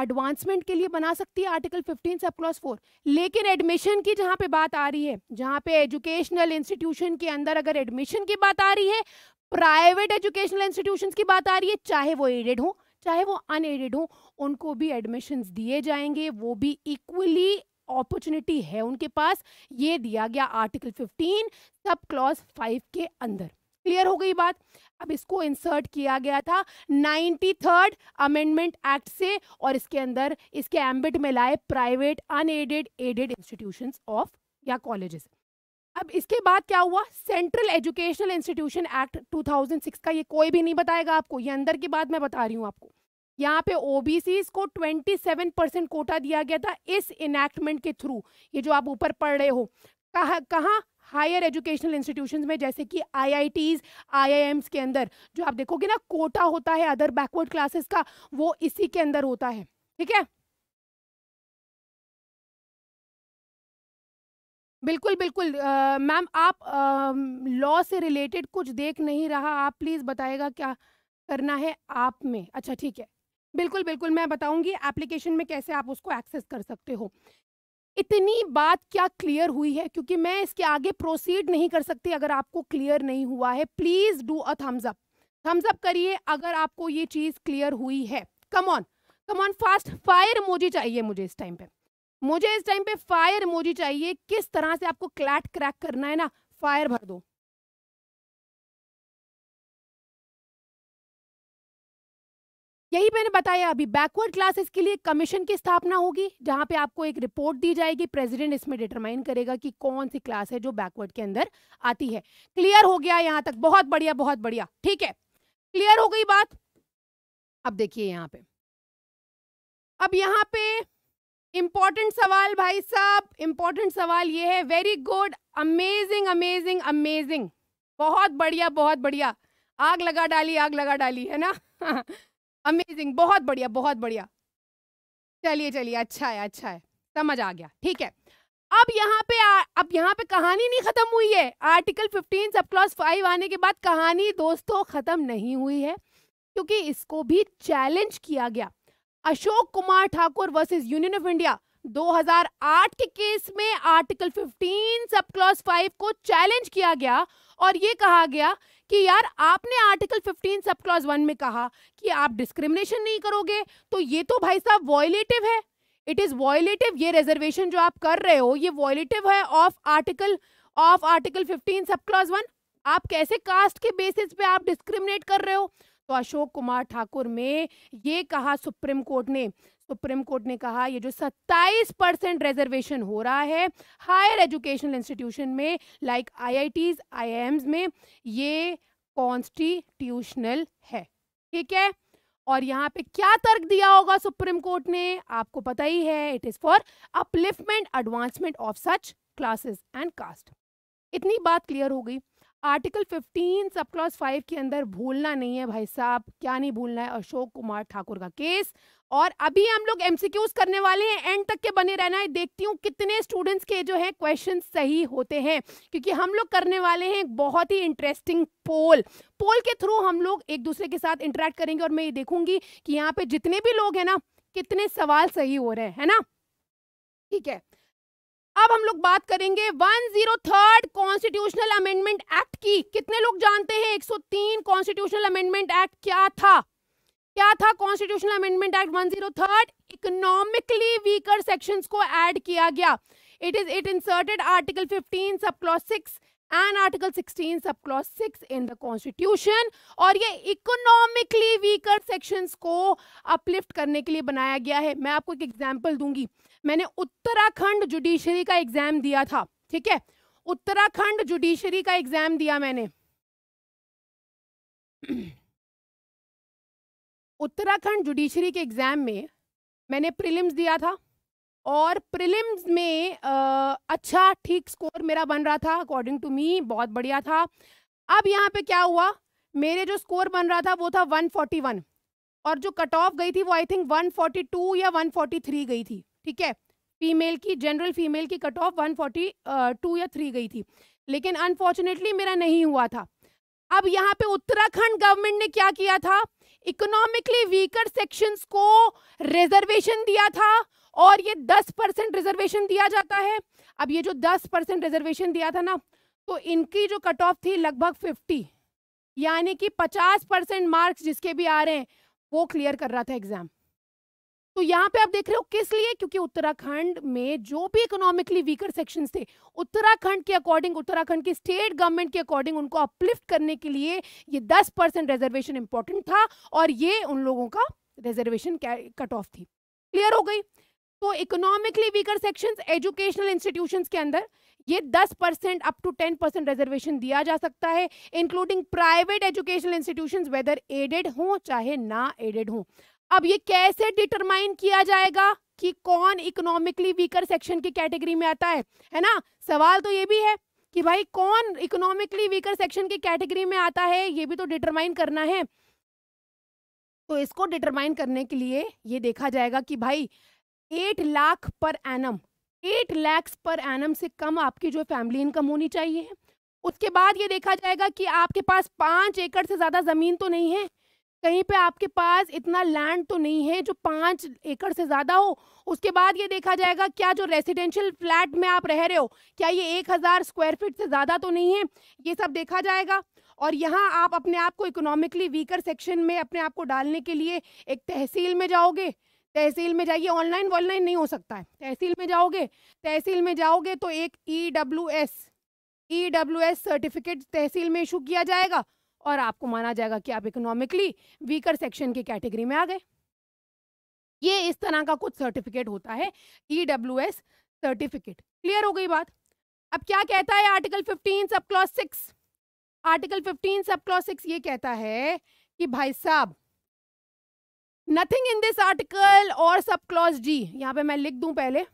एडवांसमेंट के लिए बना सकती है आर्टिकल 15 सब क्लॉज फोर लेकिन एडमिशन की जहाँ पे बात आ रही है जहाँ पे एजुकेशनल इंस्टीट्यूशन के अंदर अगर एडमिशन की बात आ रही है प्राइवेट एजुकेशनल इंस्टीट्यूशंस की बात आ रही है चाहे वो एडेड हो चाहे वो अनएडेड हो उनको भी एडमिशंस दिए जाएंगे वो भी इक्वली अपॉर्चुनिटी है उनके पास ये दिया गया आर्टिकल 15 सब क्लॉज 5 के अंदर क्लियर हो गई बात अब इसको इंसर्ट किया गया था नाइन्टी थर्ड अमेंडमेंट एक्ट से और इसके अंदर इसके एम्बिट में लाए private unaided aided institutions of या कॉलेजेस अब इसके बाद क्या हुआ सेंट्रल एजुकेशनल इंस्टीट्यूशन एक्ट 2006 का ये कोई भी नहीं बताएगा आपको ये अंदर की बात मैं बता रही हूँ आपको यहाँ पे ओबीसी को 27 परसेंट कोटा दिया गया था इस इनैक्टमेंट के थ्रू ये जो आप ऊपर पढ़ रहे हो कहाँ कहाँ हायर एजुकेशनल इंस्टीट्यूशन में जैसे कि आईआईटीज आईआईएम्स के अंदर जो आप देखोगे ना कोटा होता है अदर बैकवर्ड क्लासेस का वो इसी के अंदर होता है ठीक है बिल्कुल बिल्कुल मैम आप लॉ से रिलेटेड कुछ देख नहीं रहा आप प्लीज़ बताएगा क्या करना है आप में अच्छा ठीक है बिल्कुल बिल्कुल मैं बताऊंगी एप्लीकेशन में कैसे आप उसको एक्सेस कर सकते हो इतनी बात क्या क्लियर हुई है क्योंकि मैं इसके आगे प्रोसीड नहीं कर सकती अगर आपको क्लियर नहीं हुआ है please do a thumbs up thumbs up करिए अगर आपको ये चीज़ क्लियर हुई है come on come on fast fire emoji चाहिए मुझे इस टाइम पे मुझे इस टाइम पे फायर मोजी चाहिए किस तरह से आपको क्लैट क्रैक करना है ना फायर भर दो यही मैंने बताया अभी बैकवर्ड क्लासेस के लिए कमीशन की स्थापना होगी जहां पे आपको एक रिपोर्ट दी जाएगी प्रेसिडेंट इसमें डिटरमाइन करेगा कि कौन सी क्लास है जो बैकवर्ड के अंदर आती है क्लियर हो गया यहां तक बहुत बढ़िया बहुत बढ़िया ठीक है क्लियर हो गई बात अब देखिए यहाँ पे अब यहाँ पे इंपॉर्टेंट सवाल भाई साहब इंपॉर्टेंट सवाल ये है very good amazing amazing amazing बहुत बढ़िया बहुत बढ़िया आग लगा डाली आग लगा डाली है ना अमेजिंग बहुत बढ़िया बहुत बढ़िया चलिए चलिए अच्छा है अच्छा है समझ आ गया ठीक है अब यहाँ पे आ, अब यहाँ पे कहानी नहीं खत्म हुई है आर्टिकल 15 सब क्लास 5 आने के बाद कहानी दोस्तों खत्म नहीं हुई है क्योंकि इसको भी चैलेंज किया गया Ashok Kumar Thakur versus union of India 2008 के केस में आर्टिकल 15 सब क्लॉज 5 को चैलेंज किया गया और ये कहा गया कि यार आपने आर्टिकल 15 सब क्लॉज 1 में कहा कि आप डिस्क्रिमिनेशन नहीं करोगे तो ये तो भाई साहब वॉयलेटिव है इट इज़ वॉयलेटिव ये रिजर्वेशन जो आप कर रहे हो ये वॉयलेटिव है of article of article 15 sub clause 1 आप कैसे कास्ट के बेसिस पे आप डिस्क्रिमिनेट कर रहे हो तो अशोक कुमार ठाकुर में ये कहा सुप्रीम कोर्ट ने सुप्रीम कोर्ट ने कहा ये जो 27 परसेंट रिजर्वेशन हो रहा है हायर एजुकेशनल इंस्टीट्यूशन में लाइक आईआईटीज आईआईएम्स में ये कॉन्स्टिट्यूशनल है ठीक है और यहाँ पे क्या तर्क दिया होगा सुप्रीम कोर्ट ने आपको पता ही है it is for upliftment advancement of such classes and caste इतनी बात क्लियर हो गई आर्टिकल 15 सब क्लास 5 के अंदर भूलना नहीं है भाई साहब क्या नहीं भूलना है अशोक कुमार ठाकुर का केस और अभी हम लोग एमसीक्यूज करने वाले हैं एंड तक के बने रहना है देखती हूँ कितने स्टूडेंट्स के जो है क्वेश्चन सही होते हैं क्योंकि हम लोग करने वाले हैं एक बहुत ही इंटरेस्टिंग पोल पोल के थ्रू हम लोग एक दूसरे के साथ इंटरेक्ट करेंगे और मैं ये देखूंगी कि यहाँ पे जितने भी लोग हैं ना कितने सवाल सही हो रहे हैं है ना ठीक है अब हम लोग बात करेंगे 103 कॉन्स्टिट्यूशनल अमेंडमेंट एक्ट की कितने लोग जानते हैं 103 कॉन्स्टिट्यूशनल अमेंडमेंट एक्ट क्या था क्या था constitutional amendment act 103 zero third economically weaker section को एड किया गया it is it inserted article fifteen sub clause six and article 16 sub clause 6 in the constitution और ये इकोनॉमिकली वीकर सेक्शंस को अपलिफ्ट करने के लिए बनाया गया है मैं आपको एक एग्जाम्पल दूंगी मैंने उत्तराखंड जुडिशरी का एग्जाम दिया था ठीक है उत्तराखंड जुडिशरी का एग्जाम दिया मैंने उत्तराखंड जुडिशरी के एग्जाम में मैंने प्रीलिम्स दिया था और प्रीलिम्स में आ, अच्छा ठीक स्कोर मेरा बन रहा था अकॉर्डिंग टू मी बहुत बढ़िया था अब यहाँ पे क्या हुआ मेरे जो स्कोर बन रहा था वो था 141 और जो कट ऑफ गई थी वो आई थिंक 142 या 143 गई थी ठीक है फीमेल की जनरल फीमेल की कट ऑफ फोर्टी टू या थ्री गई थी लेकिन अनफॉर्चुनेटली मेरा नहीं हुआ था अब यहाँ पे उत्तराखंड गवर्नमेंट ने क्या किया था इकोनॉमिकली वीकर सेक्शंस को रिजर्वेशन दिया था और ये 10 परसेंट रिजर्वेशन दिया जाता है अब ये जो 10 परसेंट रिजर्वेशन दिया था ना तो इनकी जो कट ऑफ थी लगभग 50 यानी कि 50 परसेंट मार्क्स जिसके भी आ रहे हैं वो क्लियर कर रहा था एग्जाम तो यहाँ पे आप देख रहे हो किस लिए क्योंकि उत्तराखंड में जो भी इकोनॉमिकली वीकर सेक्शंस थे उत्तराखंड के अकॉर्डिंग उत्तराखंड की स्टेट गवर्नमेंट के अकॉर्डिंग उनको अपलिफ्ट करने के लिए ये 10 परसेंट रिजर्वेशन इंपॉर्टेंट था और ये उन लोगों का रिजर्वेशन कट ऑफ थी क्लियर हो गई तो economically weaker section educational institution के अंदर ये 10 percent up to 10 percent reservation दिया जा सकता है including private educational institution whether aided हो चाहे ना एडेड हों अब ये कैसे डिटरमाइन किया जाएगा कि कौन इकोनॉमिकली वीकर सेक्शन की कैटेगरी में आता है है ना सवाल तो ये भी है कि भाई कौन इकोनॉमिकली वीकर सेक्शन की कैटेगरी में आता है ये भी तो डिटरमाइन करना है तो इसको डिटरमाइन करने के लिए ये देखा जाएगा कि भाई eight lakh per annum eight lakhs per annum से कम आपकी जो फैमिली इनकम होनी चाहिए उसके बाद ये देखा जाएगा कि आपके पास पाँच एकड़ से ज़्यादा ज़मीन तो नहीं है कहीं पे आपके पास इतना लैंड तो नहीं है जो पाँच एकड़ से ज़्यादा हो उसके बाद ये देखा जाएगा क्या जो रेसिडेंशियल फ्लैट में आप रह रहे हो क्या ये एक हज़ार स्क्वायर फीट से ज़्यादा तो नहीं है ये सब देखा जाएगा और यहाँ आप अपने आप को इकोनॉमिकली वीकर सेक्शन में अपने आप को डालने के लिए एक तहसील में जाओगे तहसील में जाइए ऑनलाइन वॉनलाइन नहीं हो सकता है तहसील में जाओगे तहसील में जाओगे तो एक E W S E W S certificate तहसील में इशू किया जाएगा और आपको माना जाएगा कि आप इकोनॉमिकली वीकर सेक्शन की कैटेगरी में आ गए ये इस तरह का कुछ सर्टिफिकेट होता है ई सर्टिफिकेट क्लियर हो गई बात अब क्या कहता है article 15 sub clause six article 15 sub clause six ये कहता है कि भाई साहब नथिंग इन दिस आर्टिकल और सब क्लॉज डी यहां पे मैं लिख दूं पहले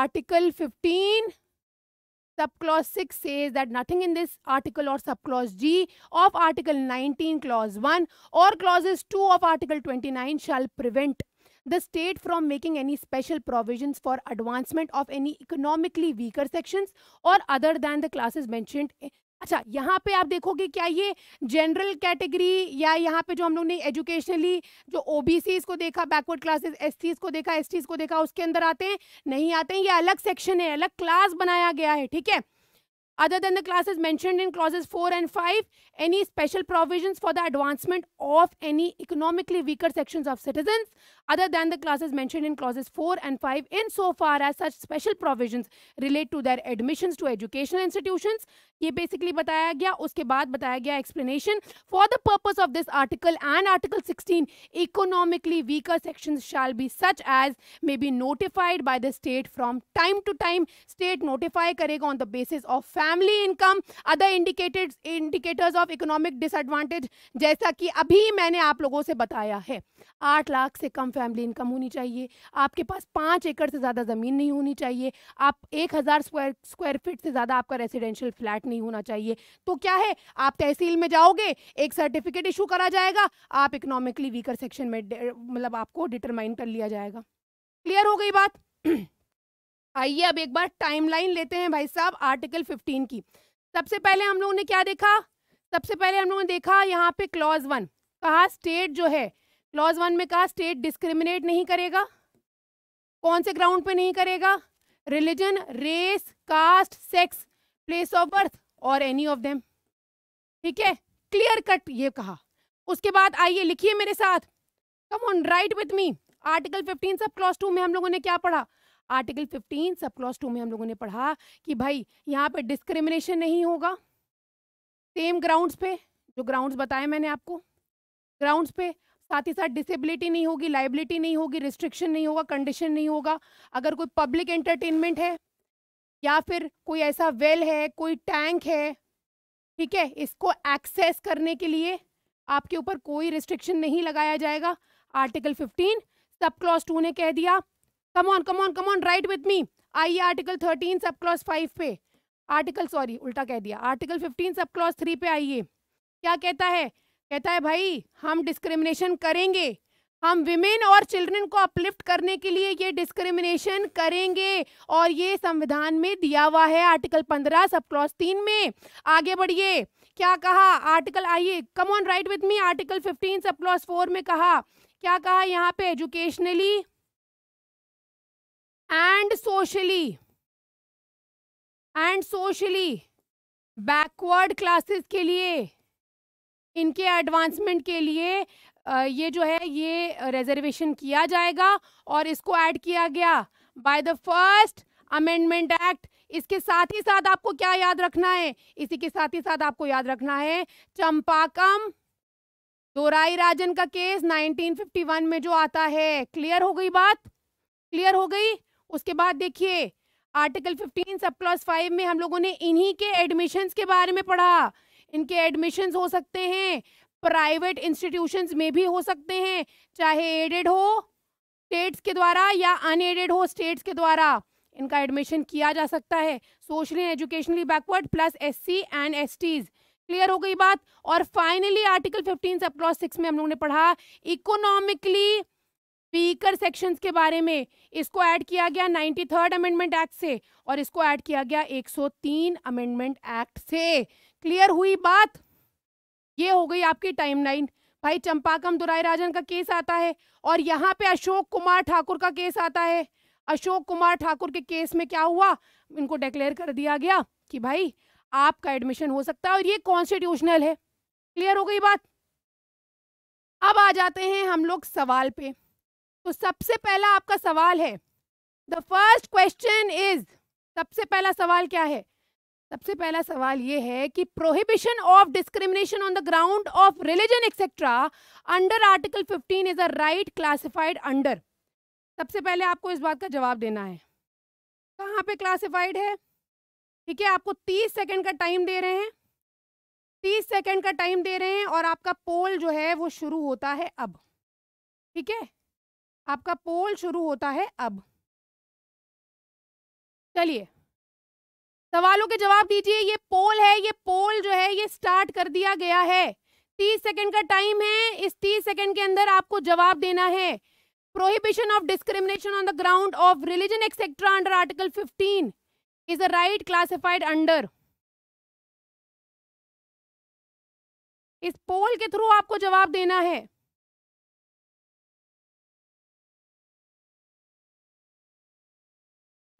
article 15 Subclause 6 says that nothing in this article or subclause G of Article 19 Clause 1 or clauses 2 of Article 29 shall prevent the state from making any special provisions for advancement of any economically weaker sections or other than the classes mentioned अच्छा यहाँ पे आप देखोगे क्या ये general category या यहाँ पे जो हम लोग ने एजुकेशनली जो ओबीसी को देखा बैकवर्ड क्लासेस एस को देखा एस को देखा उसके अंदर आते हैं नहीं आते हैं ये अलग सेक्शन है अलग क्लास बनाया गया है ठीक है other than the classes mentioned in classes four and five any special provisions for the advancement of any economically weaker sections of citizens other than the classes mentioned in clauses 4 and 5 insofar as such special provisions relate to their admissions to educational institutions ये basically बताया गया उसके बाद बताया गया explanation for the purpose of this article and article 16 economically weaker sections shall be such as may be notified by the state from time to time state notify करेगा on the basis of family income other indicated indicators of of economic disadvantage जैसा कि अभी मैंने आप लोगों से बताया है आठ लाख से कम फैमिली इनकम होनी चाहिए आपके पास पाँच एकड़ से ज़्यादा ज़मीन नहीं होनी चाहिए आप एक हज़ार स्क्वायर स्क्वायर फीट से ज़्यादा आपका रेजिडेंशियल फ्लैट नहीं होना चाहिए तो क्या है आप तहसील में जाओगे एक सर्टिफिकेट इशू करा जाएगा आप इकोनॉमिकली वीकर सेक्शन में मतलब आपको डिटरमाइन कर लिया जाएगा क्लियर हो गई बात आइए अब एक बार टाइमलाइन लेते हैं भाई साहब आर्टिकल 15 की सबसे पहले हम लोगों ने क्या देखा सबसे पहले हम लोगों ने देखा यहाँ पे क्लॉज वन कहा स्टेट जो है क्लॉज वन में कहा स्टेट डिस्क्रिमिनेट नहीं करेगा कौन से ग्राउंड पे नहीं करेगा religion race caste sex place of birth और एनी ऑफ देम ठीक है क्लियर कट ये कहा उसके बाद आइए लिखिए मेरे साथ come on write with me article 15 sub clause two में हम लोगों ने क्या पढ़ा आर्टिकल 15 सब क्लॉज टू में हम लोगों ने पढ़ा कि भाई यहाँ पे डिस्क्रिमिनेशन नहीं होगा सेम ग्राउंड्स पे जो ग्राउंड्स बताए मैंने आपको ग्राउंड्स पे साथ ही साथ डिसेबिलिटी नहीं होगी लाइबिलिटी नहीं होगी रिस्ट्रिक्शन नहीं होगा कंडीशन नहीं होगा अगर कोई पब्लिक एंटरटेनमेंट है या फिर कोई ऐसा वेल है कोई टैंक है ठीक है इसको एक्सेस करने के लिए आपके ऊपर कोई रिस्ट्रिक्शन नहीं लगाया जाएगा आर्टिकल 15 सब क्लॉज टू ने कह दिया come on come on come on write with me आइए आर्टिकल 13 सब क्लॉज 5 पे आर्टिकल सॉरी उल्टा कह दिया आर्टिकल 15 सब क्लॉज थ्री पे आइए क्या कहता है कहता है भाई हम डिस्क्रिमिनेशन करेंगे हम विमेन और चिल्ड्रन को अपलिफ्ट करने के लिए ये डिस्क्रिमिनेशन करेंगे और ये संविधान में दिया हुआ है आर्टिकल पंद्रह सब क्लॉज तीन में आगे बढ़िए क्या कहा आर्टिकल आइए come on write with me article fifteen sub clause four में कहा क्या कहा यहाँ पे educationally and socially and socially backward classes के लिए इनके एडवांसमेंट के लिए ये जो है ये रिजर्वेशन किया जाएगा और इसको ऐड किया गया by the first amendment act इसके साथ ही साथ आपको क्या याद रखना है इसी के साथ ही साथ आपको याद रखना है चंपाकम दोराई राजन का केस 1951 में जो आता है क्लियर हो गई बात क्लियर हो गई उसके बाद देखिए आर्टिकल 15 सब क्लास फाइव में हम लोगों ने इन्हीं के एडमिशन्स के बारे में पढ़ा इनके एडमिशन्स हो सकते हैं प्राइवेट इंस्टीट्यूशंस में भी हो सकते हैं चाहे एडेड हो स्टेट्स के द्वारा या अनएडेड हो स्टेट्स के द्वारा इनका एडमिशन किया जा सकता है socially educationally backward plus SC and STs clear हो गई बात और फाइनली आर्टिकल 15 सब क्लास 6 में हम लोगों ने पढ़ा इकोनॉमिकली स्पीकर सेक्शंस के बारे में इसको ऐड किया गया थर्ड अमेंडमेंट एक्ट से और इसको ऐड किया गया 103 अमेंडमेंट एक्ट से क्लियर हुई बात ये हो गई आपकी टाइमलाइन भाई चंपाकम दुराई राजन का केस आता है और यहाँ पे अशोक कुमार ठाकुर का केस आता है अशोक कुमार ठाकुर के केस में क्या हुआ इनको डिक्लेयर कर दिया गया कि भाई आपका एडमिशन हो सकता है और ये कॉन्स्टिट्यूशनल है क्लियर हो गई बात अब आ जाते हैं हम लोग सवाल पे तो सबसे पहला आपका सवाल है द फर्स्ट क्वेश्चन इज सबसे पहला सवाल क्या है सबसे पहला सवाल ये है कि prohibition of discrimination on the ground of religion etcetera under article 15 is a right classified under सबसे पहले आपको इस बात का जवाब देना है कहाँ पे क्लासिफाइड है ठीक है आपको 30 सेकंड का टाइम दे रहे हैं 30 सेकंड का टाइम दे रहे हैं और आपका पोल जो है वो शुरू होता है अब ठीक है आपका पोल शुरू होता है अब चलिए सवालों के जवाब दीजिए ये पोल है ये पोल जो है ये स्टार्ट कर दिया गया है तीस सेकंड का टाइम है इस तीस सेकेंड के अंदर आपको जवाब देना है prohibition of discrimination on the ground of religion etcetera under article 15 is a right classified under इस पोल के थ्रू आपको जवाब देना है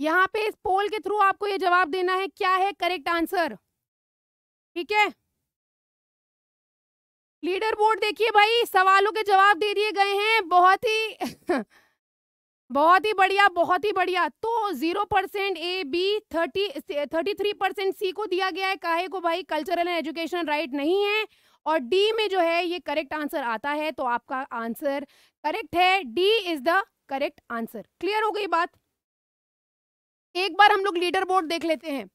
यहाँ पे इस पोल के थ्रू आपको ये जवाब देना है क्या है करेक्ट आंसर ठीक है लीडर बोर्ड देखिए भाई सवालों के जवाब दे दिए गए हैं बहुत ही बहुत ही बढ़िया बहुत ही बढ़िया तो zero percent A B thirty thirty three percent C को दिया गया है काहे को भाई कल्चरल एंड एजुकेशन राइट नहीं है और डी में जो है ये करेक्ट आंसर आता है तो आपका आंसर करेक्ट है D is the correct answer clear हो गई बात एक बार हम लोग लीडर बोर्ड देख लेते हैं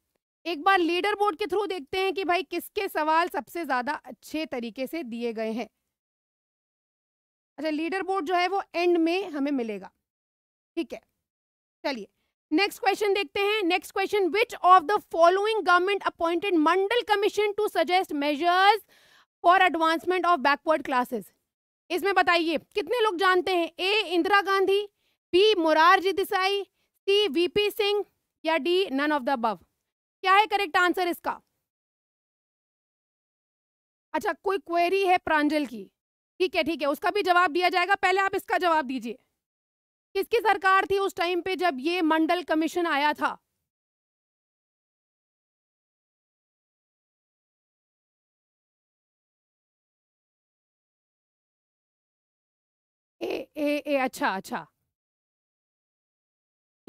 एक बार लीडर बोर्ड के थ्रू देखते हैं कि भाई किसके सवाल सबसे ज्यादा अच्छे तरीके से दिए गए हैं अच्छा लीडर बोर्ड जो है वो एंड में हमें मिलेगा ठीक है चलिए नेक्स्ट क्वेश्चन देखते हैं next question which of the following government appointed Mandal commission to suggest measures for advancement of backward classes इसमें बताइए कितने लोग जानते हैं A Indira Gandhi B Morarji Desai C VP Singh या डी नन ऑफ द अब क्या है करेक्ट आंसर इसका अच्छा कोई क्वेरी है प्रांजल की ठीक है ठीक है उसका भी जवाब दिया जाएगा पहले आप इसका जवाब दीजिए किसकी सरकार थी उस टाइम पे जब ये मंडल कमीशन आया था ए ए ए अच्छा अच्छा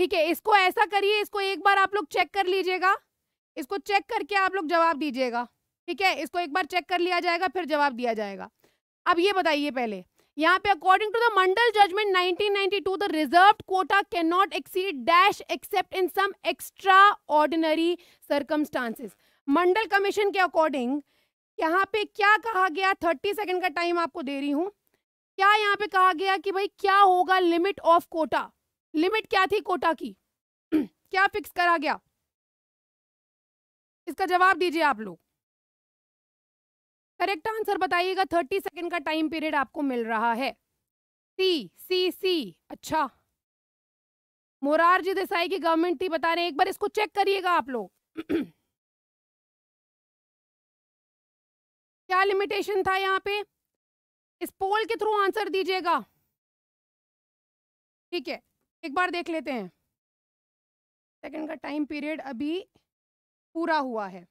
ठीक है इसको ऐसा करिए इसको एक बार आप लोग चेक कर लीजिएगा इसको चेक करके आप लोग जवाब दीजिएगा ठीक है इसको एक बार चेक कर लिया जाएगा फिर जवाब दिया जाएगा अब ये बताइए पहले यहाँ पे according to the Mandal judgement 1992 the reserve quota can not exceed dash except in some extra ordinary circumstances Mandal commission के अकॉर्डिंग यहाँ पे क्या कहा गया 30 सेकंड का टाइम आपको दे रही हूँ क्या यहाँ पे कहा गया कि भाई क्या होगा लिमिट ऑफ कोटा लिमिट क्या थी कोटा की क्या फिक्स करा गया इसका जवाब दीजिए आप लोग करेक्ट आंसर बताइएगा थर्टी सेकेंड का टाइम पीरियड आपको मिल रहा है सी सी सी अच्छा मोरारजी देसाई की गवर्नमेंट थी बता रहे एक बार इसको चेक करिएगा आप लोग क्या लिमिटेशन था यहाँ पे इस पोल के थ्रू आंसर दीजिएगा ठीक है एक बार देख लेते हैं सेकंड का टाइम पीरियड अभी पूरा हुआ है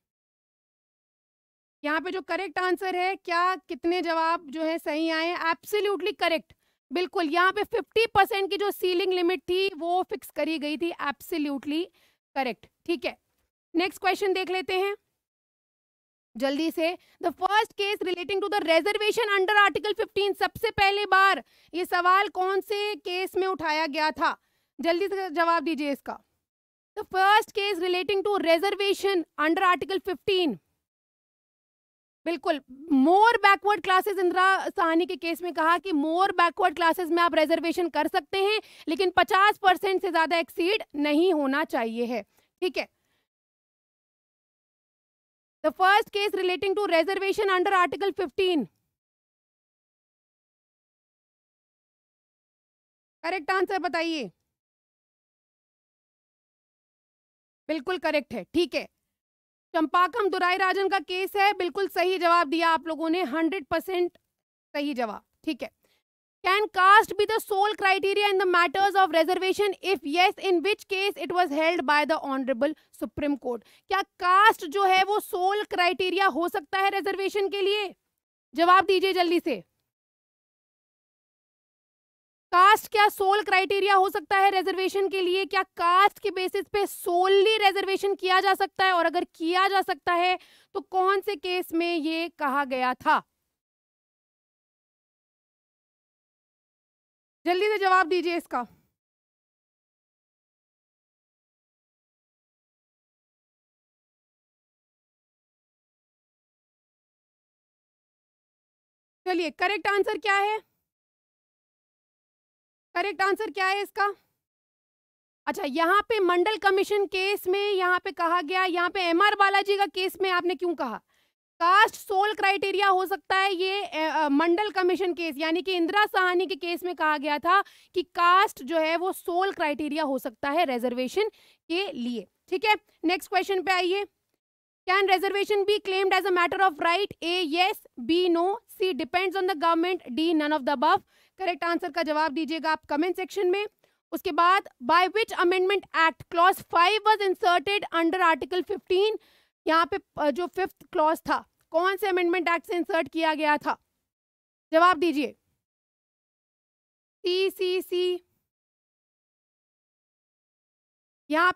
यहाँ पे जो करेक्ट आंसर है क्या कितने जवाब जो है सही आए एब्सोल्युटली करेक्ट बिल्कुल यहाँ पे 50 परसेंट की जो सीलिंग लिमिट थी वो फिक्स करी गई थी एब्सोल्युटली करेक्ट ठीक है नेक्स्ट क्वेश्चन देख लेते हैं जल्दी से the first case relating to the reservation under article 15 सबसे पहले बार ये सवाल कौन से केस में उठाया गया था जल्दी से जवाब दीजिए इसका the first case relating to reservation under article 15 बिल्कुल more backward classes Indira Sahni के केस में कहा कि मोर बैकवर्ड क्लासेस में आप रिजर्वेशन कर सकते हैं लेकिन 50 परसेंट से ज़्यादा एक्सीड नहीं होना चाहिए है ठीक है The first case relating to reservation under Article 15. Correct answer बताइए बिल्कुल करेक्ट है ठीक है चंपाकम दुराई राजन का केस है बिल्कुल सही जवाब दिया आप लोगों ने हंड्रेड परसेंट सही जवाब ठीक है Can caste be the sole criteria in the matters of reservation? If yes, in which case it was held by the Honorable Supreme Court? क्या caste जो है वो sole criteria हो सकता है reservation के लिए जवाब दीजिए जल्दी से कास्ट क्या सोल क्राइटेरिया हो सकता है रिजर्वेशन के लिए क्या कास्ट के बेसिस पे सोलली रिजर्वेशन किया जा सकता है और अगर किया जा सकता है तो कौन से केस में ये कहा गया था जल्दी से जवाब दीजिए इसका चलिए करेक्ट आंसर क्या है करेक्ट आंसर क्या है इसका अच्छा यहाँ पे मंडल कमीशन केस में यहाँ पे कहा गया यहाँ पे एम आर बालाजी का केस में आपने क्यों कहा कास्ट सोल क्राइटेरिया हो सकता है ये मंडल कमीशन केस यानी कि इंदिरा सहानी के केस में कहा गया था कि कास्ट जो है वो सोल क्राइटेरिया हो सकता है रिजर्वेशन के लिए ठीक है नेक्स्ट क्वेश्चन पे आइए can reservation be claimed as a matter of right A yes B no C depends on the government D none of the above correct answer का जवाब दीजिएगा आप कमेंट सेक्शन में उसके बाद by which amendment act clause five was inserted under article fifteen यहाँ पे जो फिफ्थ क्लॉज था कौन से अमेंडमेंट एक्ट से इंसर्ट किया गया था जवाब दीजिए सी सी सी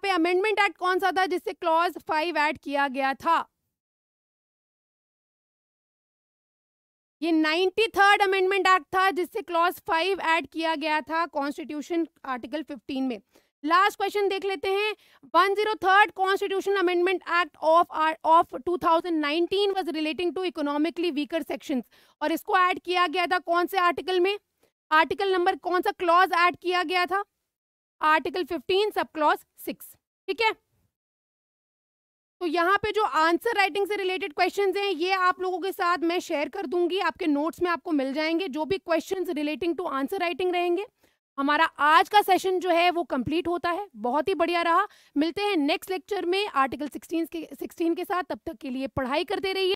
पे अमेंडमेंट एक्ट कौन सा था जिससे क्लॉज फाइव ऐड किया गया था ये नाइन्टी थर्ड अमेंडमेंट एक्ट था जिससे क्लॉज फाइव ऐड किया गया था कॉन्स्टिट्यूशन आर्टिकल फिफ्टीन में लास्ट क्वेश्चन देख लेते हैं one zero third constitution amendment act of of 2019 was relating to economically weaker sections और इसको ऐड किया गया था कौन से आर्टिकल में आर्टिकल नंबर कौन सा क्लॉज ऐड किया गया था आर्टिकल 15 सब क्लॉज सिक्स ठीक है तो यहाँ पे जो आंसर राइटिंग से रिलेटेड क्वेश्चन हैं ये आप लोगों के साथ मैं शेयर कर दूंगी आपके नोट्स में आपको मिल जाएंगे जो भी question relating to answer writing रहेंगे हमारा आज का सेशन जो है वो कंप्लीट होता है बहुत ही बढ़िया रहा मिलते हैं नेक्स्ट लेक्चर में आर्टिकल 16 के 16 के साथ तब तक के लिए पढ़ाई करते रहिए